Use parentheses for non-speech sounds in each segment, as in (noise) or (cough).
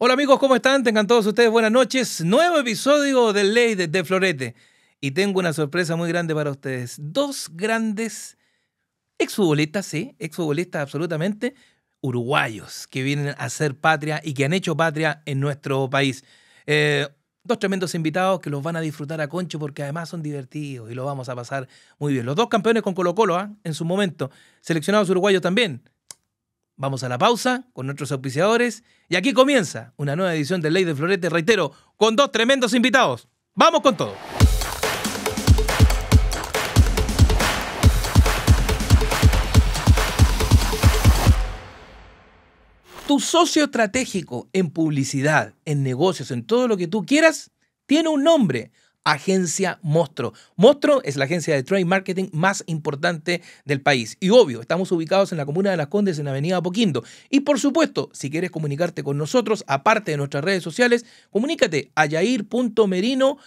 Hola amigos, ¿cómo están? Tengan todos ustedes buenas noches. Nuevo episodio de Ley de, Florete. Y tengo una sorpresa muy grande para ustedes. Dos grandes exfutbolistas, sí, exfutbolistas absolutamente uruguayos que vienen a ser patria y que han hecho patria en nuestro país. Eh, dos tremendos invitados que los van a disfrutar a concho porque además son divertidos y lo vamos a pasar muy bien. Los dos campeones con Colo Colo ¿ah? en su momento, seleccionados uruguayos también. Vamos a la pausa con nuestros auspiciadores y aquí comienza una nueva edición de Ley de Florete, reitero, con dos tremendos invitados. Vamos con todo. Tu socio estratégico en publicidad, en negocios, en todo lo que tú quieras, tiene un nombre agencia Mostro. Mostro es la agencia de trade marketing más importante del país. Y obvio, estamos ubicados en la comuna de Las Condes, en la avenida Poquindo. Y por supuesto, si quieres comunicarte con nosotros, aparte de nuestras redes sociales, comunícate a yair.merino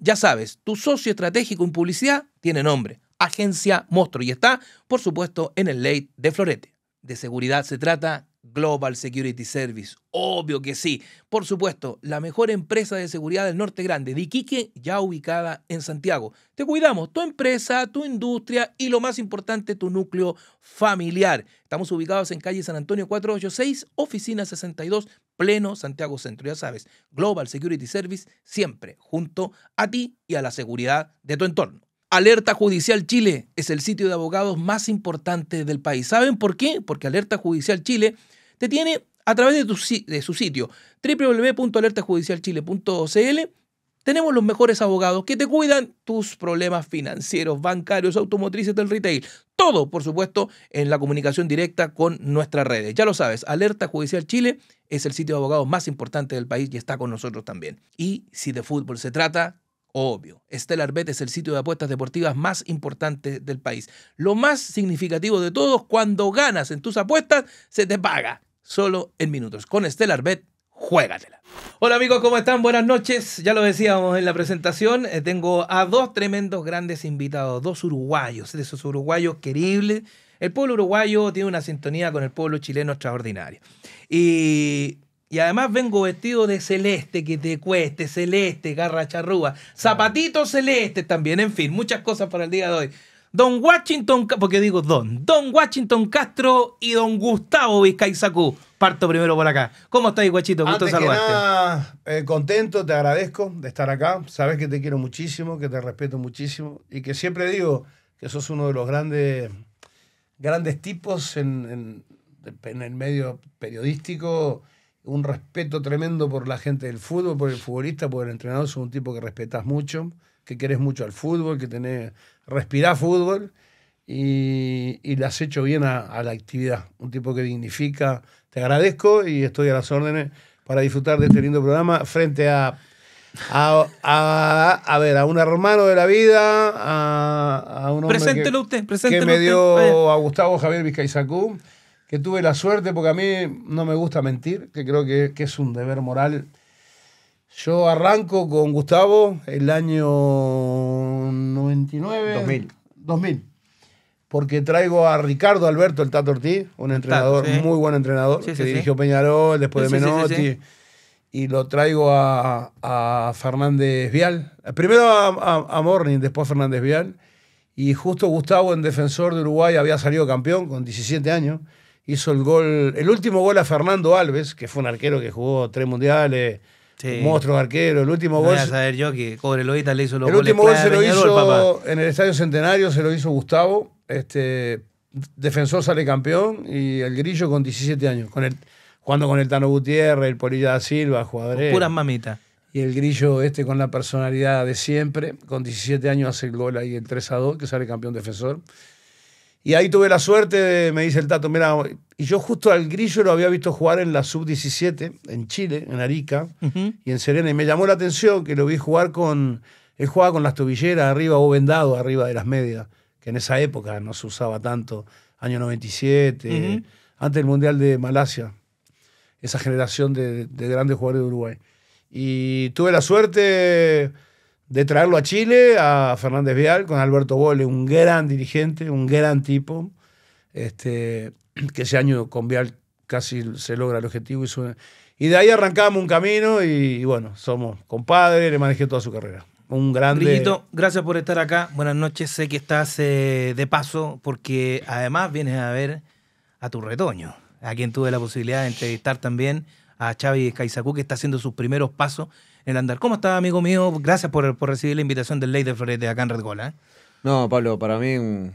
Ya sabes, tu socio estratégico en publicidad tiene nombre, Agencia Mostro, y está, por supuesto, en el ley de Florete. De seguridad se trata Global Security Service. Obvio que sí. Por supuesto, la mejor empresa de seguridad del norte grande, de Iquique, ya ubicada en Santiago. Te cuidamos, tu empresa, tu industria y lo más importante, tu núcleo familiar. Estamos ubicados en calle San Antonio 486, oficina 62, pleno Santiago Centro. Ya sabes, Global Security Service siempre junto a ti y a la seguridad de tu entorno. Alerta Judicial Chile es el sitio de abogados más importante del país. ¿Saben por qué? Porque Alerta Judicial Chile te tiene a través de, su sitio www.alertajudicialchile.cl. Tenemos los mejores abogados que te cuidan tus problemas financieros, bancarios, automotrices del retail. Todo, por supuesto, en la comunicación directa con nuestras redes. Ya lo sabes, Alerta Judicial Chile es el sitio de abogados más importante del país y está con nosotros también. Y si de fútbol se trata, Obvio, Stellar Bet es el sitio de apuestas deportivas más importante del país. Lo más significativo de todos, cuando ganas en tus apuestas, se te paga solo en minutos. Con Stellar Bet, juégatela. Hola amigos, ¿cómo están? Buenas noches. Ya lo decíamos en la presentación, eh, tengo a dos tremendos grandes invitados, dos uruguayos, de esos uruguayos queribles. El pueblo uruguayo tiene una sintonía con el pueblo chileno extraordinaria. Y y además vengo vestido de celeste, que te cueste, celeste, garra charrúa, zapatitos celeste también, en fin, muchas cosas para el día de hoy. Don Washington, porque digo Don, Don Washington Castro y Don Gustavo Vizcaizacú. Parto primero por acá. ¿Cómo estáis, guachito? Gusto Antes saludarte. Que nada, eh, contento, te agradezco de estar acá. Sabes que te quiero muchísimo, que te respeto muchísimo y que siempre digo que sos uno de los grandes, grandes tipos en, en, en el medio periodístico un respeto tremendo por la gente del fútbol, por el futbolista, por el entrenador. Es un tipo que respetas mucho, que querés mucho al fútbol, que tenés, respirás fútbol y, y le has hecho bien a, la actividad. Un tipo que dignifica. Te agradezco y estoy a las órdenes para disfrutar de este lindo programa frente a. A, ver, a un hermano de la vida, a, un hombre que, que me dio a Gustavo Javier Vizcaizacú que tuve la suerte, porque a mí no me gusta mentir, que creo que, es un deber moral. Yo arranco con Gustavo el año 99. 2000. 2000 porque traigo a Ricardo Alberto, el Tato Ortiz, un entrenador, muy buen entrenador, que dirigió Peñarol después de Menotti. Y lo traigo a, Fernández Vial. Primero a, a, Morning, después a Fernández Vial. Y justo Gustavo, en defensor de Uruguay, había salido campeón con 17 años hizo el gol, el último gol a Fernando Alves, que fue un arquero que jugó tres mundiales, monstruo arquero. El último gol. yo que le hizo El último gol se lo hizo en el Estadio Centenario, se lo hizo Gustavo. Este, defensor sale campeón y el Grillo con 17 años. Con el, jugando con el Tano Gutiérrez, el Polilla da Silva, jugadores. Puras mamitas. Y el Grillo este con la personalidad de siempre, con 17 años hace el gol ahí, el 3 a 2, que sale campeón defensor. Y ahí tuve la suerte, me dice el Tato, mira, y yo justo al Grillo lo había visto jugar en la Sub-17, en Chile, en Arica, y en Serena, y me llamó la atención que lo vi jugar con, él jugaba con las tobilleras arriba o vendado arriba de las medias, que en esa época no se usaba tanto, año 97, antes del Mundial de Malasia, esa generación de, de grandes jugadores de Uruguay. Y tuve la suerte de traerlo a Chile, a Fernández Vial, con Alberto Bole, un gran dirigente, un gran tipo, este, (clears throat) que ese año con Vial casi se logra el objetivo. Y, y de ahí arrancamos un camino y, bueno, somos compadres, le manejé toda su carrera. Un grande... gracias por estar acá. Buenas noches, sé que estás eh, de paso porque además vienes a ver a tu retoño, a quien tuve la posibilidad de entrevistar también, a Xavi Caizacú, que está haciendo sus primeros pasos andar. ¿Cómo está, amigo mío? Gracias por, recibir la invitación del Ley de Flores de acá en Red Gola. ¿eh? No, Pablo, para mí un,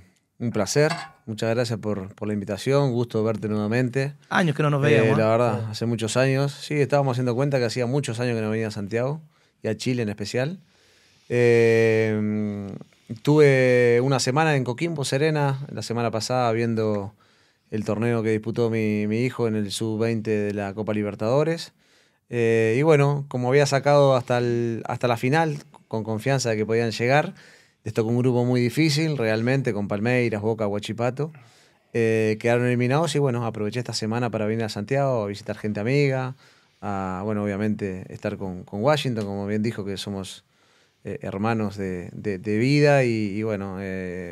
placer. Muchas gracias por, la invitación. Gusto verte nuevamente. Años que no nos veíamos. Eh, la ¿eh? verdad, hace muchos años. Sí, estábamos haciendo cuenta que hacía muchos años que no venía a Santiago y a Chile en especial. tuve una semana en Coquimbo, Serena, la semana pasada viendo el torneo que disputó mi hijo en el sub-20 de la Copa Libertadores. Eh, y bueno, como había sacado hasta, hasta la final, con confianza de que podían llegar, esto con un grupo muy difícil, realmente, con Palmeiras, Boca, Huachipato. Eh, quedaron eliminados y bueno, aproveché esta semana para venir a Santiago, a visitar gente amiga, a, bueno, obviamente estar con, Washington, como bien dijo, que somos eh, hermanos de, vida y bueno,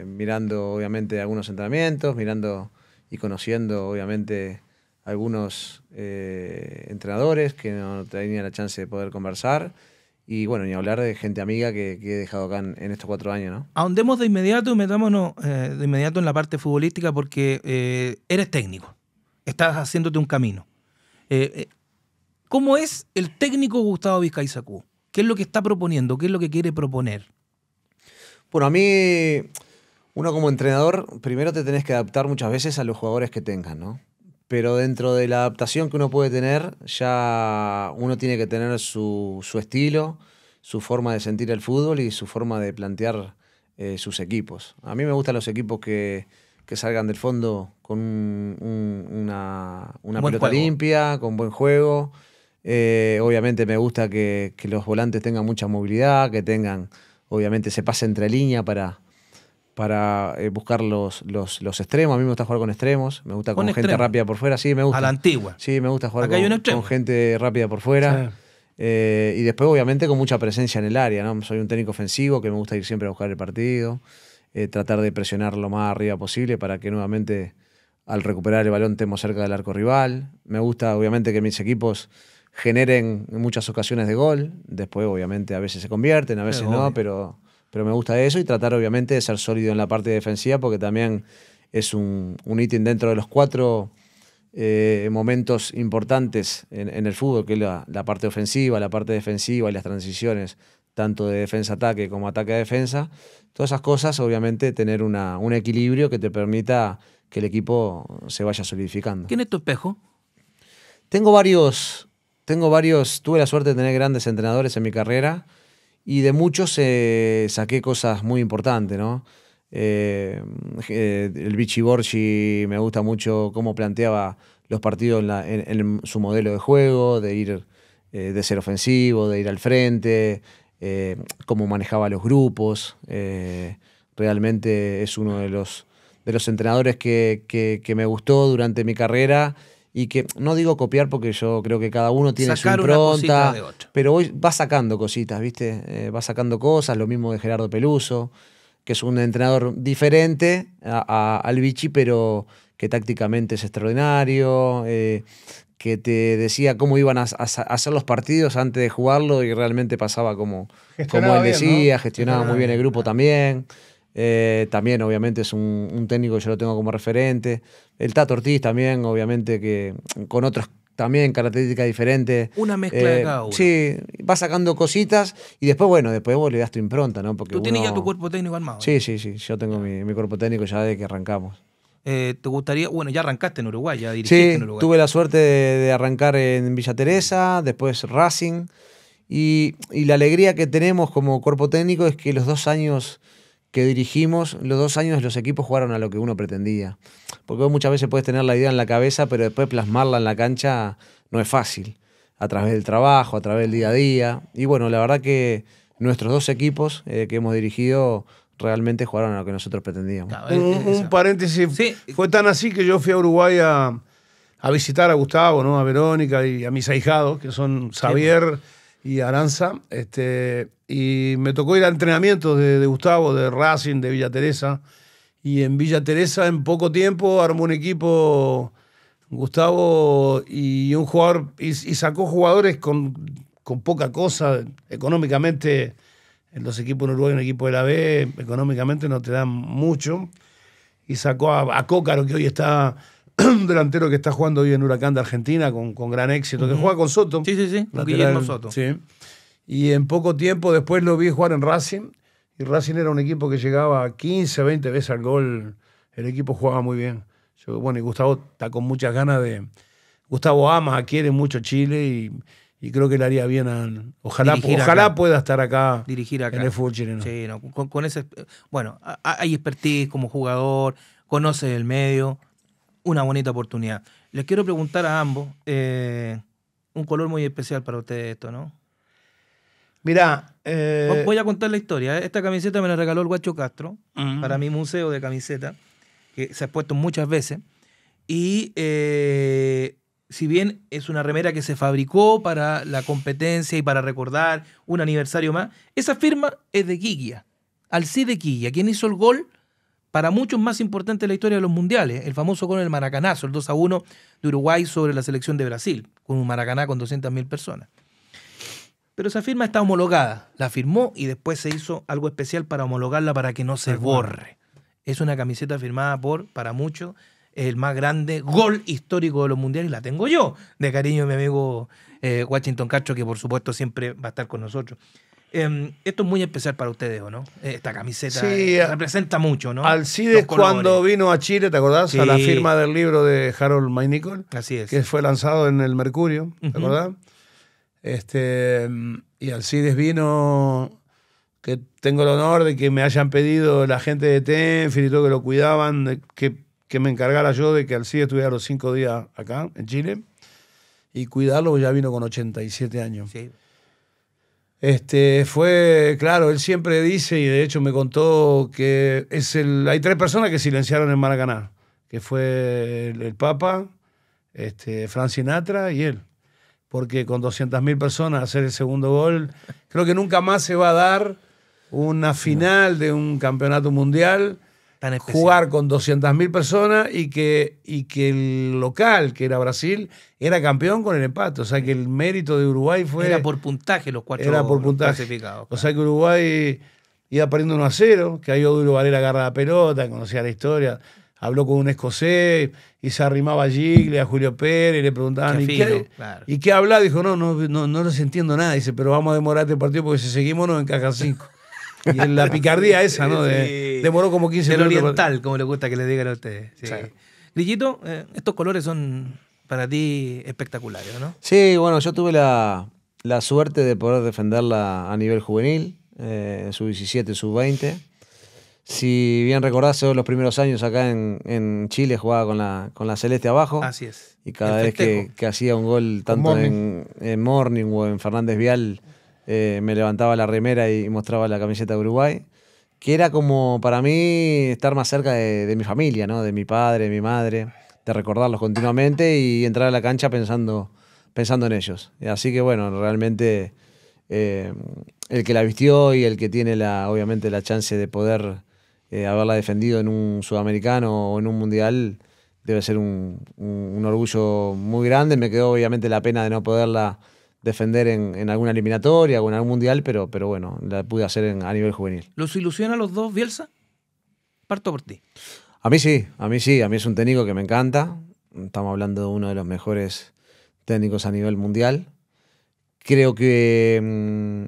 mirando obviamente algunos entrenamientos, mirando y conociendo obviamente algunos eh, entrenadores que no tenía la chance de poder conversar. Y bueno, ni hablar de gente amiga que, he dejado acá en, estos cuatro años, ¿no? Ahondemos de inmediato y metámonos eh, de inmediato en la parte futbolística porque eh, eres técnico, estás haciéndote un camino. ¿Cómo es el técnico Gustavo Vizcaizacú? ¿Qué es lo que está proponiendo? ¿Qué es lo que quiere proponer? Bueno, a mí, uno como entrenador, primero te tenés que adaptar muchas veces a los jugadores que tengas, ¿no? pero dentro de la adaptación que uno puede tener, ya uno tiene que tener su, estilo, su forma de sentir el fútbol y su forma de plantear eh, sus equipos. A mí me gustan los equipos que, salgan del fondo con una, pelota limpia, con buen juego. Eh, obviamente me gusta que, los volantes tengan mucha movilidad, que tengan, obviamente se pase entre línea para, para eh, buscar los, los, extremos. A mí me gusta jugar con extremos, me gusta con, gente rápida por fuera, sí, me gusta. A la antigua. Sí, me gusta jugar con, gente rápida por fuera. Eh, y después, obviamente, con mucha presencia en el área. ¿no? Soy un técnico ofensivo que me gusta ir siempre a buscar el partido, eh, tratar de presionar lo más arriba posible para que nuevamente al recuperar el balón estemos cerca del arco rival. Me gusta, obviamente, que mis equipos generen muchas ocasiones de gol. Después, obviamente, a veces se convierten, a veces no, pero pero me gusta eso y tratar obviamente de ser sólido en la parte defensiva porque también es un, un ítem dentro de los cuatro eh, momentos importantes en, el fútbol, que es la, parte ofensiva, la parte defensiva y las transiciones, tanto de defensa-ataque como ataque-defensa. Todas esas cosas, obviamente, tener un equilibrio que te permita que el equipo se vaya solidificando. ¿Quién es tu espejo? Tengo varios, tengo varios, tuve la suerte de tener grandes entrenadores en mi carrera y de muchos saqué cosas muy importantes, ¿no? Eh, eh, el Vichy Borgi me gusta mucho cómo planteaba los partidos en, su modelo de juego, de ir eh, de ser ofensivo, de ir al frente, cómo manejaba los grupos. realmente es uno de los, entrenadores que me gustó durante mi carrera y que no digo copiar porque yo creo que cada uno tiene su impronta, pero hoy va sacando cositas, ¿viste? Eh, va sacando cosas, lo mismo de Gerardo Peluso, que es un entrenador diferente a, al Vichy, pero que tácticamente es extraordinario, eh, que te decía cómo iban a, hacer los partidos antes de jugarlo y realmente pasaba como, como él decía, gestionaba muy bien el grupo también. Eh, también, obviamente, es un, técnico que yo lo tengo como referente. El Tato Ortiz también, obviamente, que con otros también características diferentes. Una mezcla de eh, cada Sí, va sacando cositas y después, bueno, después vos le das tu impronta, ¿no? Porque Tú tienes ya tu cuerpo técnico armado. ¿eh? Sí, sí, sí. Yo tengo mi, cuerpo técnico ya desde que arrancamos. ¿Te gustaría, bueno, ya arrancaste en Uruguay, ya dirigiste en Uruguay? Tuve la suerte de, arrancar en Villa Teresa, después Racing. Y, y la alegría que tenemos como cuerpo técnico es que los dos años que dirigimos, los dos años los equipos jugaron a lo que uno pretendía. Porque muchas veces puedes tener la idea en la cabeza, pero después plasmarla en la cancha no es fácil. A través del trabajo, a través del día a día. Y bueno, la verdad que nuestros dos equipos eh, que hemos dirigido realmente jugaron a lo que nosotros pretendíamos. Un, paréntesis. Fue tan así que yo fui a Uruguay a, visitar a Gustavo, ¿no? a Verónica y a mis ahijados, que son Xavier y Aranza. Este, y me tocó ir a entrenamientos de, Gustavo, de Racing, de Villa Teresa. Y en Villa Teresa, en poco tiempo, armó un equipo Gustavo y un jugador. Y, sacó jugadores con, poca cosa. Económicamente, en los equipos en Uruguay, un equipo de la B, económicamente no te dan mucho. Y sacó a, Cócaro, que hoy está un (clears throat) delantero que está jugando hoy en Huracán de Argentina con, con gran éxito, que juega con Soto. Sí, sí, sí, Guillermo Soto. Sí. Y en poco tiempo después lo vi jugar en Racing. Y Racing era un equipo que llegaba 15, 20 veces al gol. El equipo jugaba muy bien. Yo, bueno, y Gustavo está con muchas ganas de. Gustavo ama, quiere mucho Chile y, y creo que le haría bien a. Ojalá, ojalá pueda estar acá, Dirigir acá. en el fútbol chileno. Sí, no, con, ese. Bueno, hay expertise como jugador, conoce el medio. Una bonita oportunidad. Les quiero preguntar a ambos. Eh, un color muy especial para ustedes esto, ¿no? Mira. Eh... Voy a contar la historia. ¿eh? Esta camiseta me la regaló el Guacho Castro mm. para mi museo de camiseta, que se ha puesto muchas veces. Y eh, si bien es una remera que se fabricó para la competencia y para recordar un aniversario más, esa firma es de sí de Quilla, quien hizo el gol para muchos más importante de la historia de los mundiales, el famoso gol del Maracanazo, el 2 a 1 de Uruguay sobre la selección de Brasil, con un Maracaná con 200.000 personas. Pero esa firma está homologada. La firmó y después se hizo algo especial para homologarla para que no se borre. Es una camiseta firmada por, para muchos, el más grande gol histórico de los mundiales. La tengo yo, de cariño mi amigo eh, Washington Cacho, que por supuesto siempre va a estar con nosotros. Em, esto es muy especial para ustedes, ¿o no? Eh, esta camiseta eh, representa mucho, ¿no? Alcides cuando vino a Chile, ¿te acordás? A la firma del libro de Harold Maynicol. Así es. Que fue lanzado en el Mercurio, ¿te acordás? Este, y Alcides vino, que tengo el honor de que me hayan pedido la gente de Tenfield y todo que lo cuidaban, que, que me encargara yo de que Alcides estuviera los cinco días acá, en Chile. Y cuidarlo, ya vino con 87 años. Este, fue, claro, él siempre dice, y de hecho me contó que es el, hay tres personas que silenciaron en Maracaná, que fue el, Papa, este, Sinatra y él porque con 200.000 personas hacer el segundo gol, creo que nunca más se va a dar una final de un campeonato mundial, Tan jugar con 200.000 personas y que, y que el local, que era Brasil, era campeón con el empate. O sea que el mérito de Uruguay fue... Era por puntaje los cuatro era por puntaje. clasificados. O sea que Uruguay iba perdiendo 1 a 0, que ahí Oduro Valera agarra la pelota, conocía la historia habló con un escocés y se arrimaba a Gigli, a Julio Pérez, y le preguntaban, qué ¿y, qué, ¿y qué habla? Dijo, no, no, no, les entiendo nada. Dice, pero vamos a demorar este partido porque si seguimos nos encajan cinco. (laughs) Y en la picardía esa, ¿no? demoró como 15 minutos. El oriental, como le gusta que le digan a ustedes. Grillito, eh, estos colores son para ti espectaculares, ¿no? Sí, bueno, yo tuve la, suerte de poder defenderla a nivel juvenil, eh, sub-17, sub-20. Si bien recordás, yo los primeros años acá en, Chile jugaba con la, con la Celeste abajo. Así es. Y cada vez que, hacía un gol, tanto En, Morning o en Fernández Vial, eh, me levantaba la remera y mostraba la camiseta de Uruguay. Que era como para mí estar más cerca de, mi familia, ¿no? De mi padre, de mi madre, de recordarlos continuamente y entrar a la cancha pensando, pensando en ellos. Así que bueno, realmente eh, el que la vistió y el que tiene la, obviamente la chance de poder eh, haberla defendido en un sudamericano o en un mundial debe ser un, orgullo muy grande. Me quedó obviamente la pena de no poderla defender en, alguna eliminatoria o en algún mundial, pero, pero bueno, la pude hacer a nivel juvenil. ¿Los ilusiona a los dos, Bielsa? Parto por ti. A mí sí, a mí sí, a mí es un técnico que me encanta. Estamos hablando de uno de los mejores técnicos a nivel mundial. Creo que mm,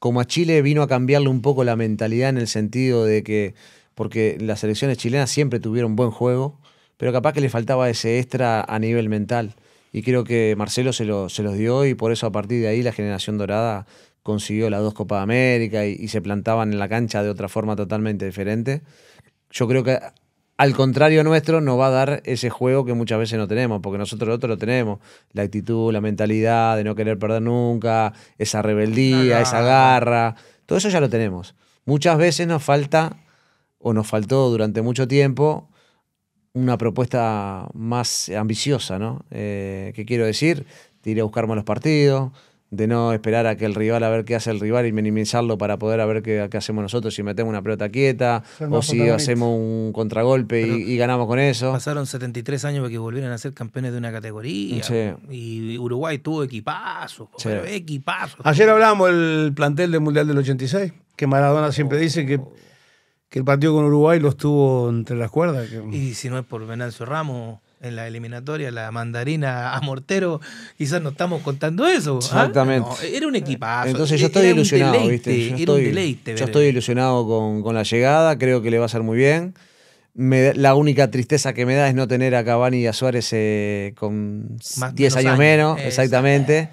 como a Chile vino a cambiarle un poco la mentalidad en el sentido de que, porque las selecciones chilenas siempre tuvieron buen juego, pero capaz que le faltaba ese extra a nivel mental. Y creo que Marcelo se, lo, se los dio y por eso a partir de ahí la generación dorada consiguió las dos Copas de América y, y se plantaban en la cancha de otra forma totalmente diferente. Yo creo que al contrario nuestro, nos va a dar ese juego que muchas veces no tenemos, porque nosotros otros lo tenemos. La actitud, la mentalidad de no querer perder nunca, esa rebeldía, esa garra, todo eso ya lo tenemos. Muchas veces nos falta, o nos faltó durante mucho tiempo, una propuesta más ambiciosa, ¿no? Eh, ¿Qué quiero decir? Te iré a buscar malos partidos, de no esperar a que el rival, a ver qué hace el rival y minimizarlo para poder a ver qué, hacemos nosotros, si metemos una pelota quieta o si hacemos un contragolpe y, ganamos con eso. Pasaron 73 años para que volvieran a ser campeones de una categoría y Uruguay tuvo equipazo, pero equipazo. Ayer hablábamos del plantel del Mundial del 86, que Maradona oh. siempre dice que, que el partido con Uruguay lo estuvo entre las cuerdas. Y si no es por Venancio Ramos en la eliminatoria, la mandarina a Mortero, quizás no estamos contando eso. ¿ah? Exactamente. era un equipazo. Entonces yo e-, estoy ilusionado, ¿viste? Yo estoy, deleite. Yo estoy ilusionado con, la llegada, creo que le va a ser muy bien. la única tristeza que me da es no tener a Cavani y a Suárez eh, con 10 años, menos, exactamente,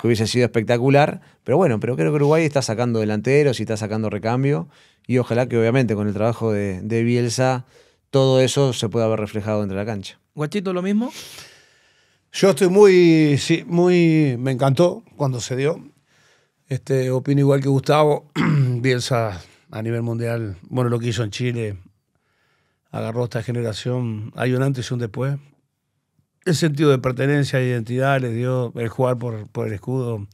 que hubiese sido espectacular. Pero bueno, pero creo que Uruguay está sacando delanteros y está sacando recambio. Y ojalá que obviamente con el trabajo de, Bielsa todo eso se pueda haber reflejado dentro de la cancha. Guachito, lo mismo. Yo estoy muy, sí, muy, me encantó cuando se dio. Este, opino igual que Gustavo, Piensa (clears throat) a nivel mundial, bueno, lo que hizo en Chile, agarró esta generación, hay un antes y un después. El sentido de pertenencia de identidad le dio el jugar por, el escudo,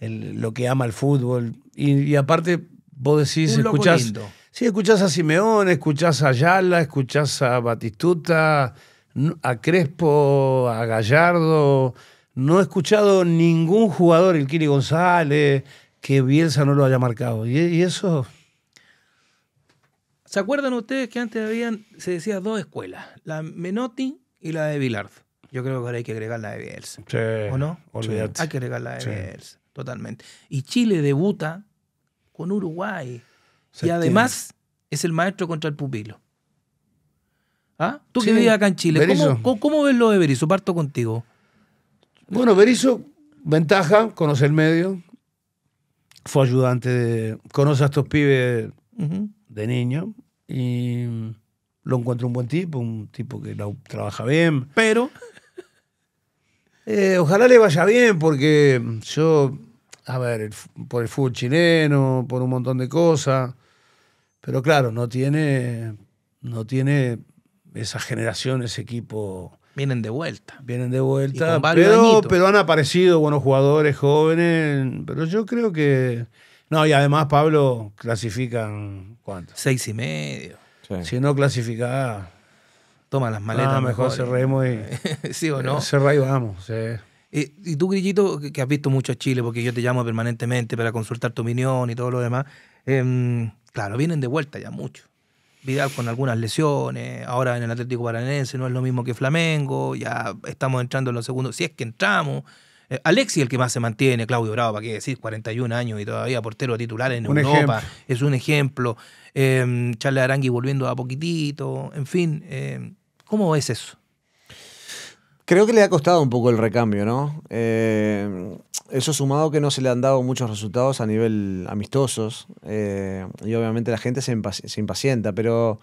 lo que ama el fútbol. Y, aparte, vos decís, escuchás, Sí, escuchás a Simeón, escuchás a Ayala, escuchás a Batistuta, a Crespo, a Gallardo. No he escuchado ningún jugador, el Kiri González, que Bielsa no lo haya marcado. Y, eso. ¿Se acuerdan ustedes que antes habían, se decía, dos escuelas? La Menotti y la de Villard. Yo creo que ahora hay que agregar la de Bielsa. ¿O no? Hay que agregar la de Bielsa, totalmente. Y Chile debuta con Uruguay y además es el maestro contra el pupilo. ¿Ah? Tú que vives acá en Chile, ¿cómo, ves lo de Berizo? Parto contigo. Bueno, Berizo, ventaja, conoce el medio. Fue ayudante de. Conoce a estos pibes de niño. Y lo encuentro un buen tipo, un tipo que trabaja bien. Pero. (laughs) Eh, ojalá le vaya bien, porque yo. A ver, por el fútbol chileno, por un montón de cosas. Pero claro, no tiene, no tiene esa generación, ese equipo. Vienen de vuelta. Vienen de vuelta. Pero, pero, han aparecido buenos jugadores jóvenes. Pero yo creo que. No, y además, Pablo, clasifican cuánto? Seis y medio. Si no clasifica Toma las maletas. Ah, mejor, cerremos y. (laughs) ¿Sí o no? Cerra y vamos. Y, tú, Grillito, que has visto mucho a Chile, porque yo te llamo permanentemente para consultar tu opinión y todo lo demás, em, claro, vienen de vuelta ya mucho. Vidal con algunas lesiones, ahora en el Atlético Paranense no es lo mismo que Flamengo, ya estamos entrando en los segundos, si es que entramos. Alexi eh, Alexis el que más se mantiene, Claudio Bravo, ¿para qué decir? 41 años y todavía portero titular en Europa, es un ejemplo. Eh, Charles Arangui volviendo a poquitito, en fin, eh, ¿cómo es eso? Creo que le ha costado un poco el recambio, ¿no? Eh, eso sumado que no se le han dado muchos resultados a nivel amistosos eh, y obviamente la gente se, impacienta, pero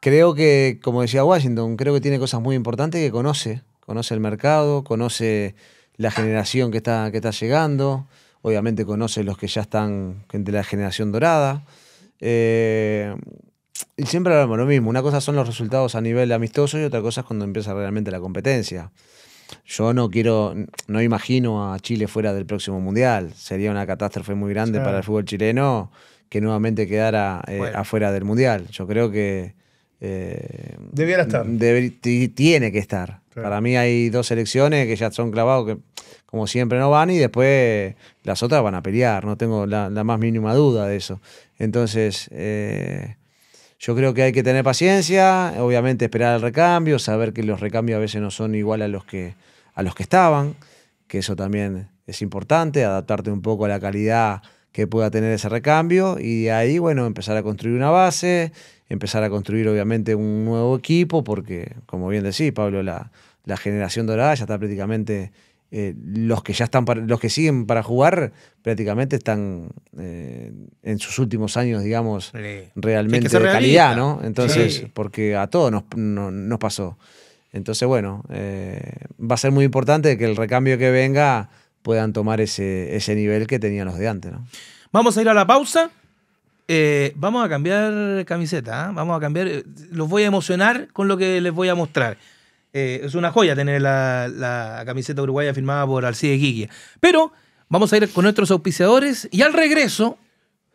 creo que, como decía Washington, creo que tiene cosas muy importantes que conoce, conoce el mercado, conoce la generación que está, llegando, obviamente conoce los que ya están entre la generación dorada. Eh, y siempre hablamos lo mismo. Una cosa son los resultados a nivel amistoso y otra cosa es cuando empieza realmente la competencia. Yo no quiero, no imagino a Chile fuera del próximo mundial. Sería una catástrofe muy grande para el fútbol chileno que nuevamente quedara eh, afuera del mundial. Yo creo que. Eh, Debiera estar. tiene que estar. Para mí hay dos selecciones que ya son clavados, que como siempre no van, y después las otras van a pelear. No tengo la, más mínima duda de eso. Entonces. Eh, yo creo que hay que tener paciencia, obviamente esperar el recambio, saber que los recambios a veces no son igual a los que, a los que estaban, que eso también es importante, adaptarte un poco a la calidad que pueda tener ese recambio y ahí, bueno, empezar a construir una base, empezar a construir obviamente un nuevo equipo, porque como bien decís, Pablo, la, la generación dorada ya está prácticamente eh, los que ya están, los que siguen para jugar, prácticamente están eh, en sus últimos años, digamos, realmente de calidad, ¿no? Entonces, porque a todos nos, pasó. Entonces, bueno, eh, va a ser muy importante que el recambio que venga puedan tomar ese, nivel que tenían los de antes, ¿no? Vamos a ir a la pausa. vamos a cambiar camiseta, ¿ah? vamos a cambiar. Los voy a emocionar con lo que les voy a mostrar. Eh, es una joya tener la, camiseta uruguaya firmada por Alcide Guigui. Pero vamos a ir con nuestros auspiciadores y al regreso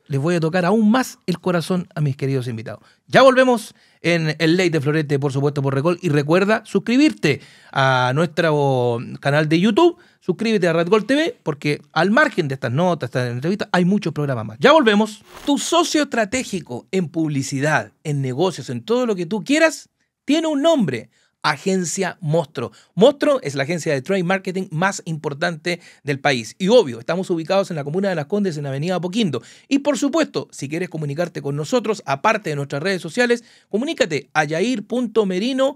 les voy a tocar aún más el corazón a mis queridos invitados. Ya volvemos en el Ley de Florete, por supuesto, por Recol. Y recuerda suscribirte a nuestro canal de YouTube. Suscríbete a Red TV porque al margen de estas notas, estas entrevistas, hay muchos programas más. Ya volvemos. Tu socio estratégico en publicidad, en negocios, en todo lo que tú quieras, tiene un nombre agencia Mostro. Mostro es la agencia de trade marketing más importante del país. Y obvio, estamos ubicados en la comuna de Las Condes, en avenida Poquindo. Y por supuesto, si quieres comunicarte con nosotros, aparte de nuestras redes sociales, comunícate a yair.merino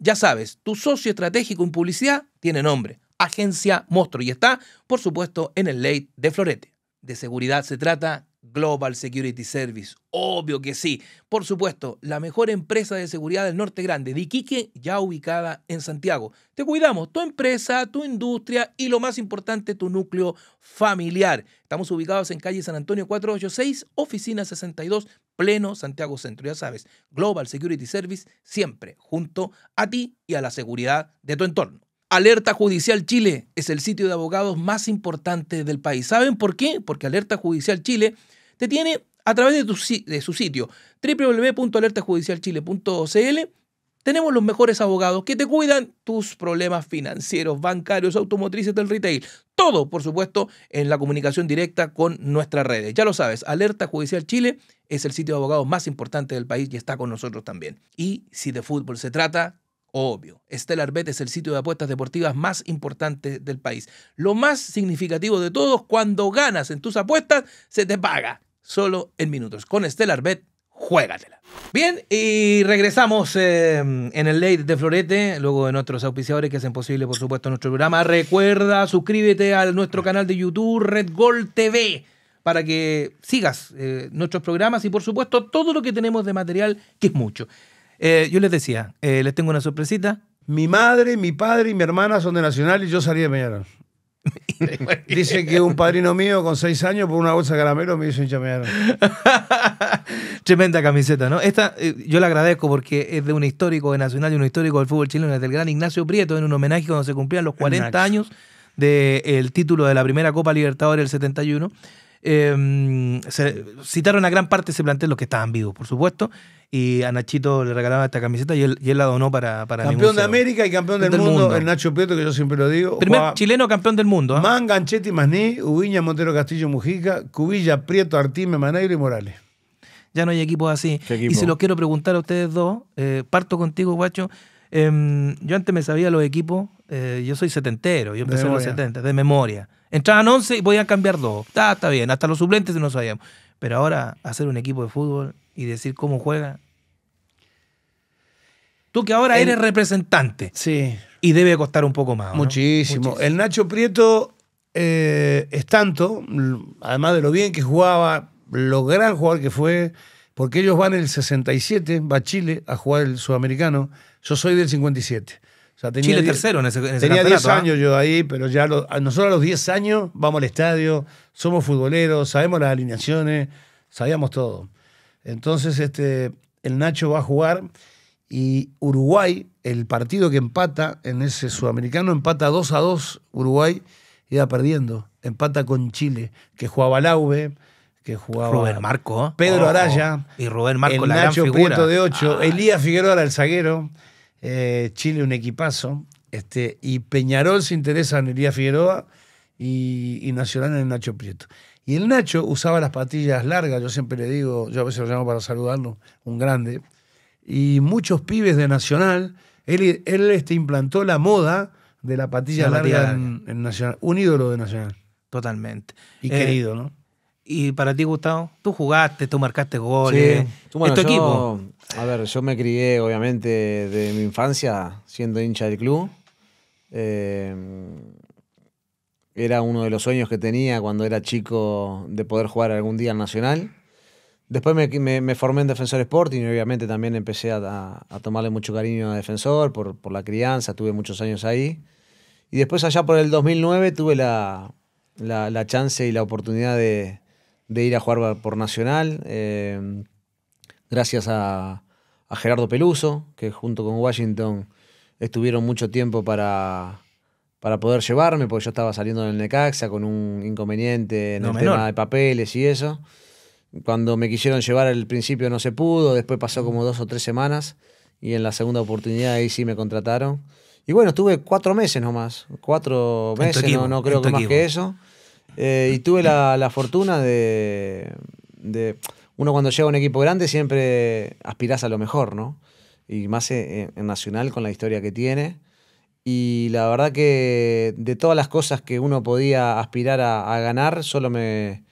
Ya sabes, tu socio estratégico en publicidad tiene nombre, Agencia Mostro, y está, por supuesto, en el ley de Florete. De seguridad se trata Global Security Service. Obvio que sí. Por supuesto, la mejor empresa de seguridad del Norte Grande, de Iquique, ya ubicada en Santiago. Te cuidamos, tu empresa, tu industria y lo más importante, tu núcleo familiar. Estamos ubicados en calle San Antonio 486, oficina 62, pleno Santiago Centro. Ya sabes, Global Security Service siempre junto a ti y a la seguridad de tu entorno. Alerta Judicial Chile es el sitio de abogados más importante del país. ¿Saben por qué? Porque Alerta Judicial Chile te tiene a través de, su sitio www.alertajudicialchile.cl tenemos los mejores abogados que te cuidan tus problemas financieros, bancarios, automotrices del retail. Todo, por supuesto, en la comunicación directa con nuestras redes. Ya lo sabes, Alerta Judicial Chile es el sitio de abogados más importante del país y está con nosotros también. Y si de fútbol se trata, Obvio, Stellar Bet es el sitio de apuestas deportivas más importante del país. Lo más significativo de todos, cuando ganas en tus apuestas, se te paga solo en minutos. Con Stellarbet, Bet, juégatela. Bien, y regresamos eh, en el late de Florete, luego de nuestros auspiciadores que hacen posible, por supuesto, nuestro programa. Recuerda, suscríbete a nuestro canal de YouTube, Red TV para que sigas eh, nuestros programas y por supuesto todo lo que tenemos de material, que es mucho. Eh, yo les decía, eh, les tengo una sorpresita. Mi madre, mi padre y mi hermana son de Nacional y yo salí de Peñarol. (laughs) Dicen que un padrino mío con seis años por una bolsa de caramelo me hizo hinchamear. (laughs) Tremenda camiseta, ¿no? Esta eh, yo la agradezco porque es de un histórico de Nacional y un histórico del fútbol chileno, es del gran Ignacio Prieto, en un homenaje cuando se cumplían los 40 años del título de la primera Copa Libertadores del 71. Em, citaron a gran parte de ese plantel los que estaban vivos, por supuesto. Y a Nachito le regalaba esta camiseta y él, la donó para. para campeón de América y campeón del, mundo, el Nacho Prieto, que yo siempre lo digo. Primer chileno campeón del mundo. ¿eh? ¿ah? Man, Ganchetti, Masní, Ubiña, Montero, Castillo, Mujica, Cubilla, Prieto, Artime, Maneiro y Morales. Ya no hay equipos así. Y se lo quiero preguntar a ustedes dos. Eh, parto contigo, guacho. Em, yo antes me sabía los equipos. Eh, yo soy setentero. Yo empecé en los 70, de memoria Entraban 11 y podían cambiar dos. Está, bien, hasta los suplentes no sabíamos. Pero ahora hacer un equipo de fútbol y decir cómo juega. Tú que ahora eres representante. Sí. Y debe costar un poco más. Muchísimo. El Nacho Prieto eh, es tanto, además de lo bien que jugaba, lo gran jugador que fue, porque ellos van el 67, va a Chile a jugar el sudamericano. Yo soy del 57. Chile tercero en ese, en Tenía 10 ¿ah? años yo ahí, pero ya nosotros a los 10 años vamos al estadio, somos futboleros, sabemos las alineaciones, sabíamos todo. Entonces, este, el Nacho va a jugar y Uruguay, el partido que empata en ese sudamericano, empata 2 a 2 Uruguay, iba perdiendo. Empata con Chile, que jugaba Laube, que jugaba Rubén Marco, ¿eh? Pedro Araya, y Rubén Marco, el Nacho gran Prieto de 8, ah. Elías Figueroa era el zaguero. Eh, Chile un equipazo, este, y Peñarol se interesa en Elías Figueroa y, Nacional en Nacho Prieto. Y el Nacho usaba las patillas largas, yo siempre le digo, yo a veces lo llamo para saludarlo, un grande, y muchos pibes de Nacional, él, este, implantó la moda de la patilla larga, En, Nacional, un ídolo de Nacional. Totalmente. Y querido, eh, ¿no? Y para ti, Gustavo, tú jugaste, tú marcaste goles. Sí. equipo? A ver, yo me crié, obviamente, de mi infancia siendo hincha del club. Eh, era uno de los sueños que tenía cuando era chico de poder jugar algún día al Nacional. Después me, formé en Defensor Sporting y obviamente también empecé a, tomarle mucho cariño a Defensor por, la crianza, tuve muchos años ahí. Y después allá por el 2009 tuve la chance y la oportunidad de, de ir a jugar por Nacional. Em, gracias a, Gerardo Peluso, que junto con Washington estuvieron mucho tiempo para, para poder llevarme, porque yo estaba saliendo del Necaxa con un inconveniente en el tema de papeles y eso. Cuando me quisieron llevar al principio no se pudo, después pasó como dos o tres semanas y en la segunda oportunidad ahí sí me contrataron. Y bueno, estuve cuatro meses nomás, cuatro meses, no, creo que más que eso. Eh, y tuve la, fortuna de, Uno cuando llega a un equipo grande siempre aspirás a lo mejor, ¿no? Y más en, Nacional con la historia que tiene. Y la verdad que de todas las cosas que uno podía aspirar a, ganar, solo me,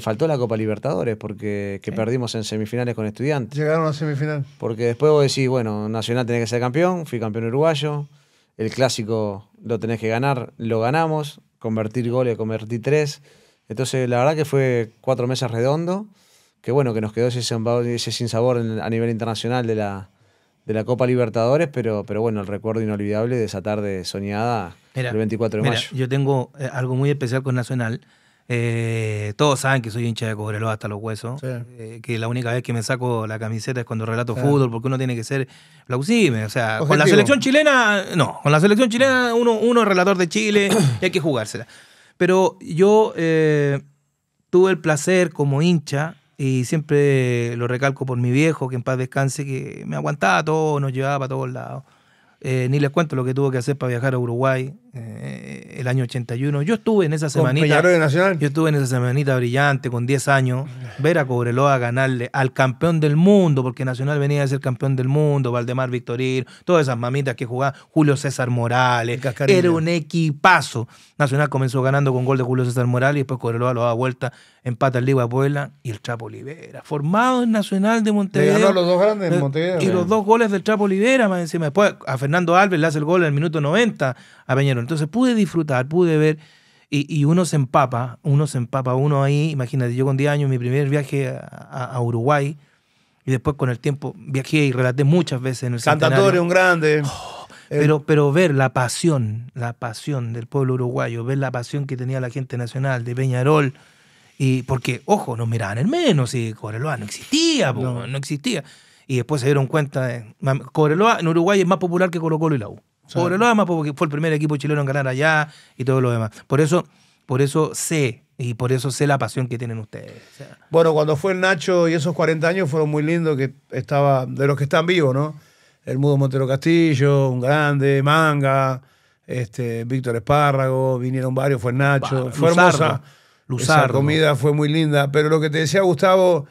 faltó la Copa Libertadores porque perdimos en semifinales con estudiantes. Llegaron a semifinal. Porque después vos decís, bueno, Nacional tenés que ser campeón, fui campeón uruguayo, el clásico lo tenés que ganar, lo ganamos, convertir goles, convertir tres. Entonces, la verdad que fue cuatro meses redondo, que bueno, que nos quedó ese, ese sin sabor a nivel internacional de la, de la Copa Libertadores, pero, pero bueno, el recuerdo inolvidable de esa tarde soñada el 24 de mayo. Yo tengo eh, algo muy especial con Nacional, eh, todos saben que soy hincha de Cobreloa hasta los huesos. Eh, que la única vez que me saco la camiseta es cuando relato fútbol, porque uno tiene que ser plausible. O sea, con la selección chilena, no. Con la selección chilena, uno, es relator de Chile y hay que jugársela. Pero yo eh, tuve el placer como hincha, y siempre lo recalco por mi viejo, que en paz descanse, que me aguantaba todo, nos llevaba para todos lados. Eh, ni les cuento lo que tuvo que hacer para viajar a Uruguay eh, el año 81. Yo estuve en esa semanita. Yo estuve en esa semanita brillante con 10 años. Ver a Cobreloa ganarle al campeón del mundo, porque Nacional venía a ser campeón del mundo, Valdemar Victorino todas esas mamitas que jugaba Julio César Morales. Era un equipazo. Nacional comenzó ganando con gol de Julio César Morales y después Cobreloa lo da vuelta, empata el Liga Abuela Puebla y el trapo Olivera. Formado en Nacional de Montevideo. ganó los dos grandes eh, Y los dos goles del trapo Olivera más encima. Después, a Fernando Alves le hace el gol en el minuto 90 a Peñarol. Entonces pude disfrutar, pude ver y, uno se empapa, uno se empapa, uno ahí, imagínate, yo con 10 años, mi primer viaje a, Uruguay, y después con el tiempo viajé y relaté muchas veces en el Cantatorio, un grande. Oh, pero, pero ver la pasión, la pasión del pueblo uruguayo, ver la pasión que tenía la gente nacional de Peñarol, y porque, ojo, nos miraban en menos, y Correloa no existía, no. no existía y después se dieron cuenta Cobreloa en Uruguay es más popular que Colo Colo y la U. Cobreloa más porque fue el primer equipo chileno en ganar allá y todo lo demás. Por eso, por eso sé y por eso sé la pasión que tienen ustedes. Bueno, cuando fue el Nacho y esos 40 años fueron muy lindos que estaba, de los que están vivos, ¿no? El Mudo Montero Castillo, un grande, Manga, este, Víctor Espárrago, vinieron varios, fue el Nacho, fue hermosa. Luzardo. Esa comida fue muy linda, pero lo que te decía Gustavo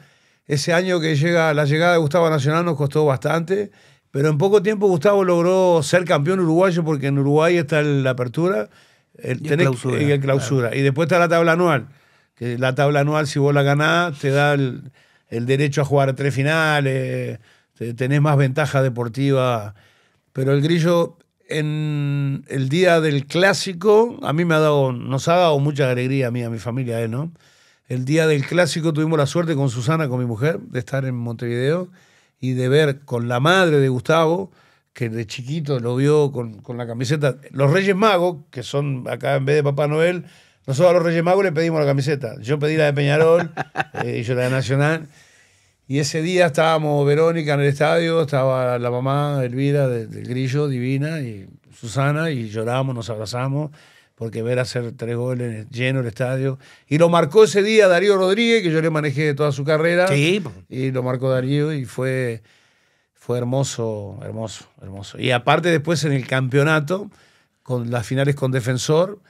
ese año que llega, la llegada de Gustavo Nacional nos costó bastante, pero en poco tiempo Gustavo logró ser campeón uruguayo porque en Uruguay está la apertura el, y el clausura. Y, después está la tabla anual, que la tabla anual si vos la ganás te da el, derecho a jugar tres finales, tenés más ventaja deportiva, pero el grillo en el día del clásico, a mí me ha dado, nos ha dado mucha alegría a mí, a mi familia, ¿eh? ¿no? El día del clásico tuvimos la suerte con Susana, con mi mujer, de estar en Montevideo y de ver con la madre de Gustavo, que de chiquito lo vio con, la camiseta. Los Reyes Magos, que son acá en vez de Papá Noel, nosotros a los Reyes Magos le pedimos la camiseta. Yo pedí la de Peñarol (laughs) eh, y yo la de Nacional. Y ese día estábamos Verónica en el estadio, estaba la mamá Elvira del Grillo, divina, y Susana, y lloramos, nos abrazamos porque ver hacer tres goles lleno el estadio. Y lo marcó ese día Darío Rodríguez, que yo le manejé toda su carrera. Sí. Pues. Y lo marcó Darío y fue, fue hermoso, hermoso, hermoso. Y aparte después en el campeonato, con las finales con Defensor,